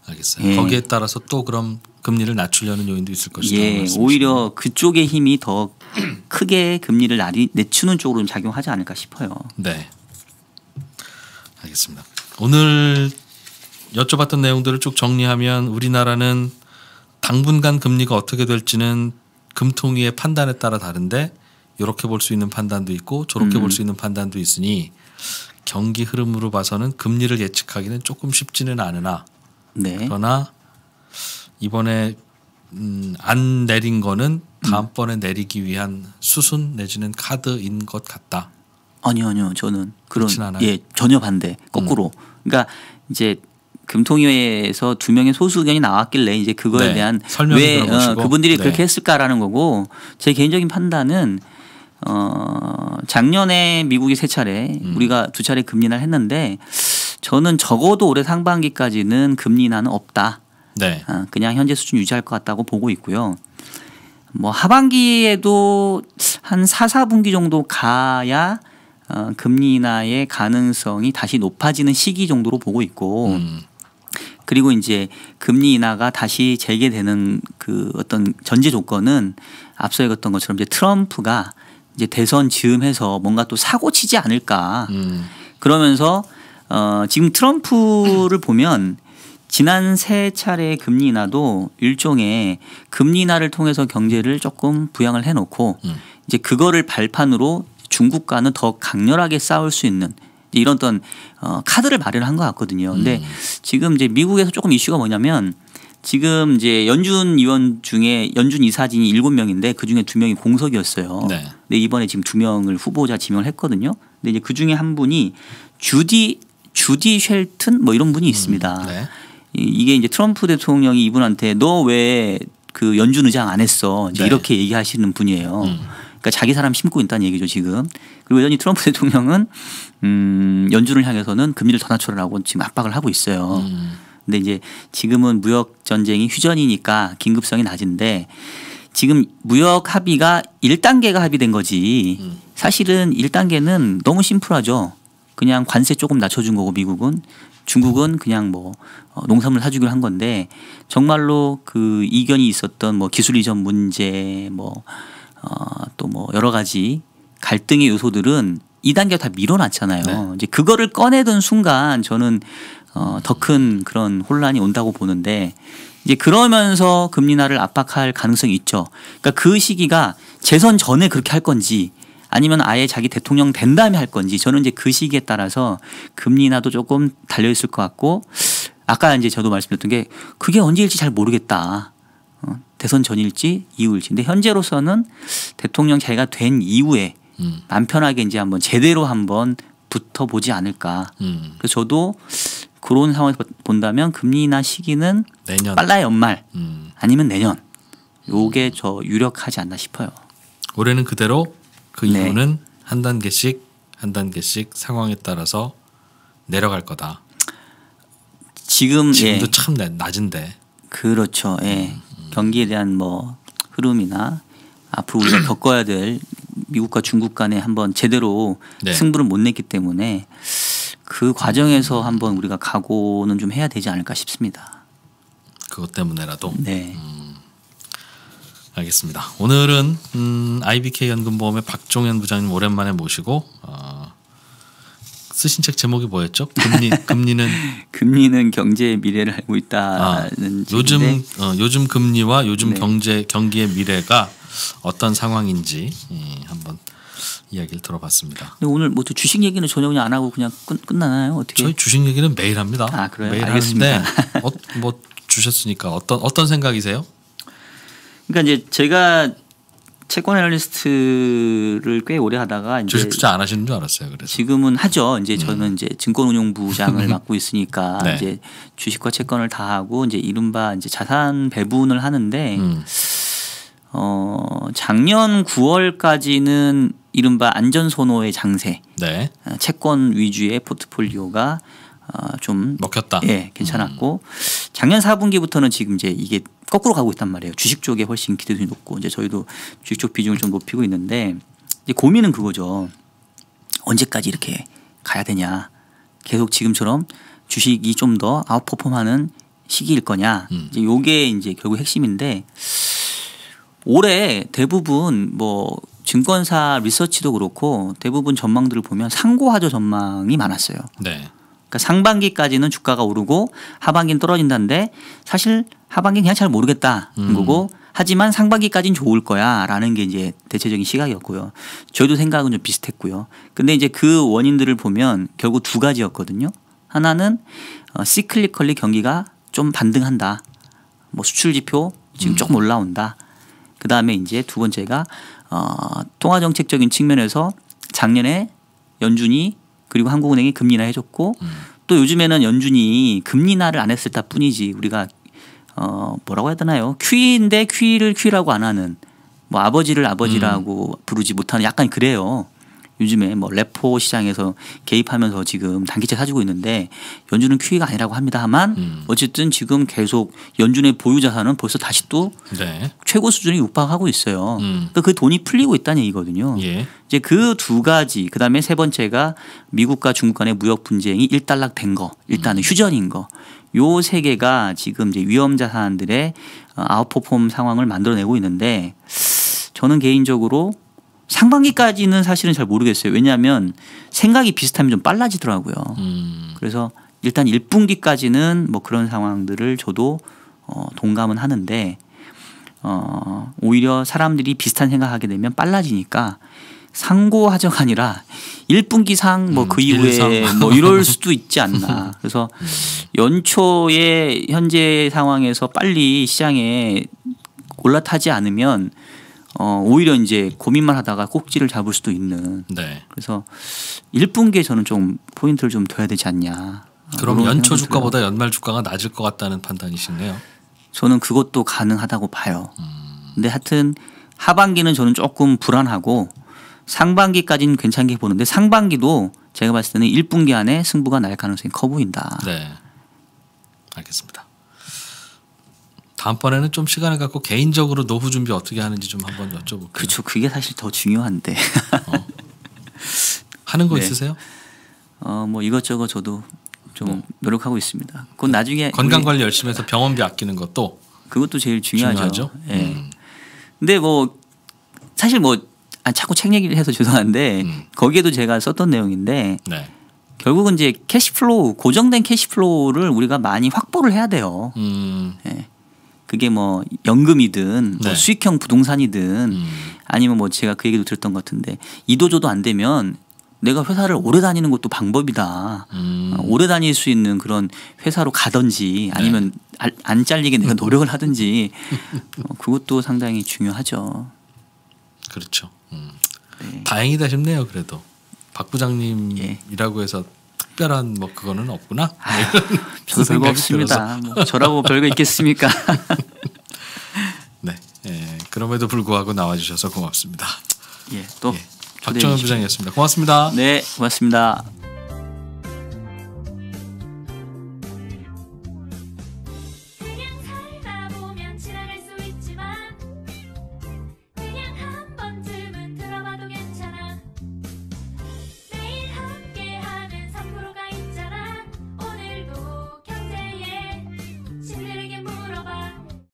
알겠어요. 예. 거기에 따라서 또 그럼 금리를 낮추려는 요인도 있을 것이다. 예, 오히려 그쪽의 힘이 더 크게 금리를 낮이, 내추는 쪽으로 작용하지 않을까 싶어요. 네. 알겠습니다. 오늘 여쭤봤던 내용들을 쭉 정리하면 우리나라는 당분간 금리가 어떻게 될지는 금통위의 판단에 따라 다른데 이렇게 볼 수 있는 판단도 있고 저렇게 음. 볼수 있는 판단도 있으니 경기 흐름으로 봐서는 금리를 예측하기는 조금 쉽지는 않으나 네. 그러나 이번에 음, 안 내린 거는 음. 다음번에 내리기 위한 수순 내지는 카드인 것 같다. 아니요, 아니요. 저는 그런 예, 전혀 반대. 음. 거꾸로. 음. 그러니까 이제 금통위에서 두 명의 소수 의견이 나왔길래 이제 그거에 네. 대한 왜 어, 그분들이 네. 그렇게 했을까라는 거고 제 개인적인 판단은 어, 작년에 미국이 세 차례 음. 우리가 두 차례 금리 날 했는데 저는 적어도 올해 상반기까지는 금리 난은 없다. 네. 아, 그냥 현재 수준 유지할 것 같다고 보고 있고요. 뭐 하반기에도 한 4, 4분기 정도 가야 어, 금리 인하의 가능성이 다시 높아지는 시기 정도로 보고 있고 음. 그리고 이제 금리 인하가 다시 재개되는 그 어떤 전제 조건은 앞서 얘기했던 것처럼 이제 트럼프가 이제 대선 즈음해서 뭔가 또 사고 치지 않을까 음. 그러면서 어, 지금 트럼프를 보면 지난 세차례 금리 인하도 일종의 금리 인하를 통해서 경제를 조금 부양을 해놓고 음. 이제 그거를 발판으로 중국과는 더 강렬하게 싸울 수 있는 이런 어떤 어, 카드를 마련한 것 같거든요. 근데 음. 지금 이제 미국에서 조금 이슈가 뭐냐면 지금 이제 연준 의원 중에 연준 이사진이 일곱 명인데 그 중에 두 명이 공석이었어요. 네. 근데 이번에 지금 두 명을 후보자 지명을 했거든요. 근데 이제 그 중에 한 분이 주디 주디 쉘튼 뭐 이런 분이 있습니다. 음. 네. 이게 이제 트럼프 대통령이 이분한테 너 왜 그 연준 의장 안 했어 이제 네. 이렇게 얘기하시는 분이에요. 음. 그러니까 자기 사람 심고 있다는 얘기죠 지금. 그리고 여전히 트럼프 대통령은 음 연준을 향해서는 금리를 더 낮춰라고 지금 압박을 하고 있어요. 음. 근데 이제 지금은 무역 전쟁이 휴전이니까 긴급성이 낮은데 지금 무역 합의가 1단계가 합의된 거지. 음. 사실은 1단계는 너무 심플하죠. 그냥 관세 조금 낮춰준 거고 미국은 중국은 그냥 뭐 어, 농산물 사주기로 한 건데 정말로 그 이견이 있었던 뭐 기술 이전 문제 뭐또뭐 어, 뭐 여러 가지 갈등의 요소들은 이단계다 밀어놨잖아요. 네. 이제 그거를 꺼내던 순간 저는 어, 더 큰 그런 혼란이 온다고 보는데 이제 그러면서 금리나를 압박할 가능성이 있죠. 그러니까 그 시기가 재선 전에 그렇게 할 건지 아니면 아예 자기 대통령 된 다음에 할 건지 저는 이제 그 시기에 따라서 금리나도 조금 달려 있을 것 같고 아까 이제 저도 말씀드렸던 게 그게 언제일지 잘 모르겠다. 어, 대선 전일지 이후일지. 근데 현재로서는 대통령 자기가 된 이후에 음. 마 편하게 이제 한번 제대로 한번 붙어보지 않을까. 음. 그래서 저도 그런 상황에서 본다면 금리나 시기는 내년. 빨라 야 연말 음. 아니면 내년. 요게 음. 저 유력하지 않나 싶어요. 올해는 그대로 그 네. 이유는 한 단계씩 한 단계씩 상황에 따라서 내려갈 거다. 지금 예. 지금도 예. 참 낮은데. 그렇죠. 예. 음, 음. 경기에 대한 뭐 흐름이나 앞으로 우리가 겪어야 될 미국과 중국 간에 한번 제대로 네. 승부를 못 냈기 때문에 그 과정에서 한번 우리가 각오는 좀 해야 되지 않을까 싶습니다. 그것 때문에라도. 네. 음, 알겠습니다. 오늘은 음, IBK 연금보험의 박종현 부장님 오랜만에 모시고 어, 쓰신 책 제목이 뭐였죠? 금리 금리는 금리는 경제의 미래를 알고 있다는 아, 요즘 어, 요즘 금리와 요즘 네. 경제 경기의 미래가 어떤 상황인지 음, 한번 이야기를 들어봤습니다. 오늘 뭐 주식 얘기는 전혀 그냥 안 하고 그냥 끝, 끝나나요? 어떻게? 저희 주식 얘기는 매일 합니다. 아 그래요? 매일 알겠습니다. 하는데 어, 뭐 주셨으니까 어떤 어떤 생각이세요? 그러니까 이제 제가 채권 애널리스트를 꽤 오래 하다가 이제 주식 투자 안 하시는 줄 알았어요. 그래서 지금은 하죠. 이제 음. 저는 음. 이제 증권운용부장을 맡고 있으니까 네. 이제 주식과 채권을 다 하고 이제 이른바 이제 자산 배분을 하는데 음. 어 작년 9월까지는 이른바 안전 선호의 장세, 네. 어, 채권 위주의 포트폴리오가 어, 좀 먹혔다. 예, 괜찮았고 음. 작년 4분기부터는 지금 이제 이게 거꾸로 가고 있단 말이에요. 주식 쪽에 훨씬 기대도 높고 이제 저희도 주식 쪽 비중을 좀 높이고 있는데 이제 고민은 그거죠. 언제까지 이렇게 가야 되냐? 계속 지금처럼 주식이 좀 더 아웃퍼폼하는 시기일 거냐? 음. 이제 요게 이제 결국 핵심인데 올해 대부분 뭐 증권사 리서치도 그렇고 대부분 전망들을 보면 상고하죠 전망이 많았어요. 네. 그러니까 상반기까지는 주가가 오르고 하반기는 떨어진다는데 사실 하반기 그냥 잘 모르겠다 음. 거고 하지만 상반기까지는 좋을 거야라는 게 이제 대체적인 시각이었고요. 저희도 생각은 좀 비슷했고요. 근데 이제 그 원인들을 보면 결국 두 가지였거든요. 하나는 어, 시클리컬리 경기가 좀 반등한다. 뭐 수출 지표 지금 음. 조금 올라온다. 그 다음에 이제 두 번째가 어, 통화 정책적인 측면에서 작년에 연준이 그리고 한국은행이 금리 나해줬고 음. 또 요즘에는 연준이 금리 나를안 했을 때 뿐이지 우리가 어, 뭐라고 해야 되나요? 퀴인데 퀴를 퀴라고 안 하는 뭐 아버지를 아버지라고 음. 부르지 못하는 약간 그래요. 요즘에 뭐래퍼 시장에서 개입하면서 지금 단기채 사주고 있는데 연준은 퀴가 아니라고 합니다만 음. 어쨌든 지금 계속 연준의 보유 자산은 벌써 다시 또 네. 최고 수준에 육박하고 있어요. 음. 그러니까 그 돈이 풀리고 있다는 얘기거든요. 예. 이제 그 두 가지 그다음에 세 번째가 미국과 중국 간의 무역 분쟁이 일단락된 거 일단은 음. 휴전인 거 요세 개가 지금 이제 위험 자산들의 어, 아웃퍼폼 상황을 만들어내고 있는데 저는 개인적으로 상반기까지는 사실은 잘 모르겠어요. 왜냐하면 생각이 비슷하면 좀 빨라지더라고요. 음. 그래서 일단 1분기까지는 뭐 그런 상황들을 저도 어, 동감은 하는데 어, 오히려 사람들이 비슷한 생각하게 되면 빨라지니까 상고하적 아니라 1분기상 뭐그 음, 그 이후에 일상. 뭐 이럴 수도 있지 않나. 그래서 연초에 현재 상황에서 빨리 시장에 올라타지 않으면 어 오히려 이제 고민만 하다가 꼭지를 잡을 수도 있는. 네. 그래서 1분기에 저는 좀 포인트를 좀 둬야 되지 않냐. 그럼 연초 주가보다 연말 주가가 낮을 것 같다는 판단이신데요. 저는 그것도 가능하다고 봐요. 음. 근데 하여튼 하반기는 저는 조금 불안하고 상반기까지는 괜찮게 보는데 상반기도 제가 봤을 때는 1분기 안에 승부가 날 가능성이 커 보인다. 네. 알겠습니다. 다음번에는 좀 시간을 갖고 개인적으로 노후 준비 어떻게 하는지 좀 한번 여쭤볼게요. 그렇죠. 그게 사실 더 중요한데. 어. 하는 거 네. 있으세요? 어, 뭐 이것저것 저도 좀 네. 노력하고 있습니다. 그 나중에 건강 관리 열심히 해서 병원비 아끼는 것도 그것도 제일 중요하죠. 중요하죠? 네. 음. 근데 뭐 사실 뭐 아, 자꾸 책 얘기를 해서 죄송한데 음. 거기에도 제가 썼던 내용인데 네. 결국은 이제 캐시플로우 고정된 캐시플로우를 우리가 많이 확보를 해야 돼요. 음. 네. 그게 뭐 연금이든 뭐 네. 뭐 수익형 부동산이든 음. 아니면 뭐 제가 그 얘기도 들었던 것 같은데 이도저도 안 되면 내가 회사를 오래 다니는 것도 방법이다. 음. 어, 오래 다닐 수 있는 그런 회사로 가든지 아니면 네. 안 잘리게 내가 음. 노력을 하든지 어, 그것도 상당히 중요하죠. 그렇죠. 음. 예. 다행이다 싶네요. 그래도 박 부장님이라고 예. 해서 특별한 뭐 그거는 없구나. 아유, 뭐 별거 없습니다. 뭐 저라고 별거 있겠습니까? 네. 예, 그럼에도 불구하고 나와주셔서 고맙습니다. 예, 또 예. 박정현 부장이었습니다. 고맙습니다. 네, 고맙습니다.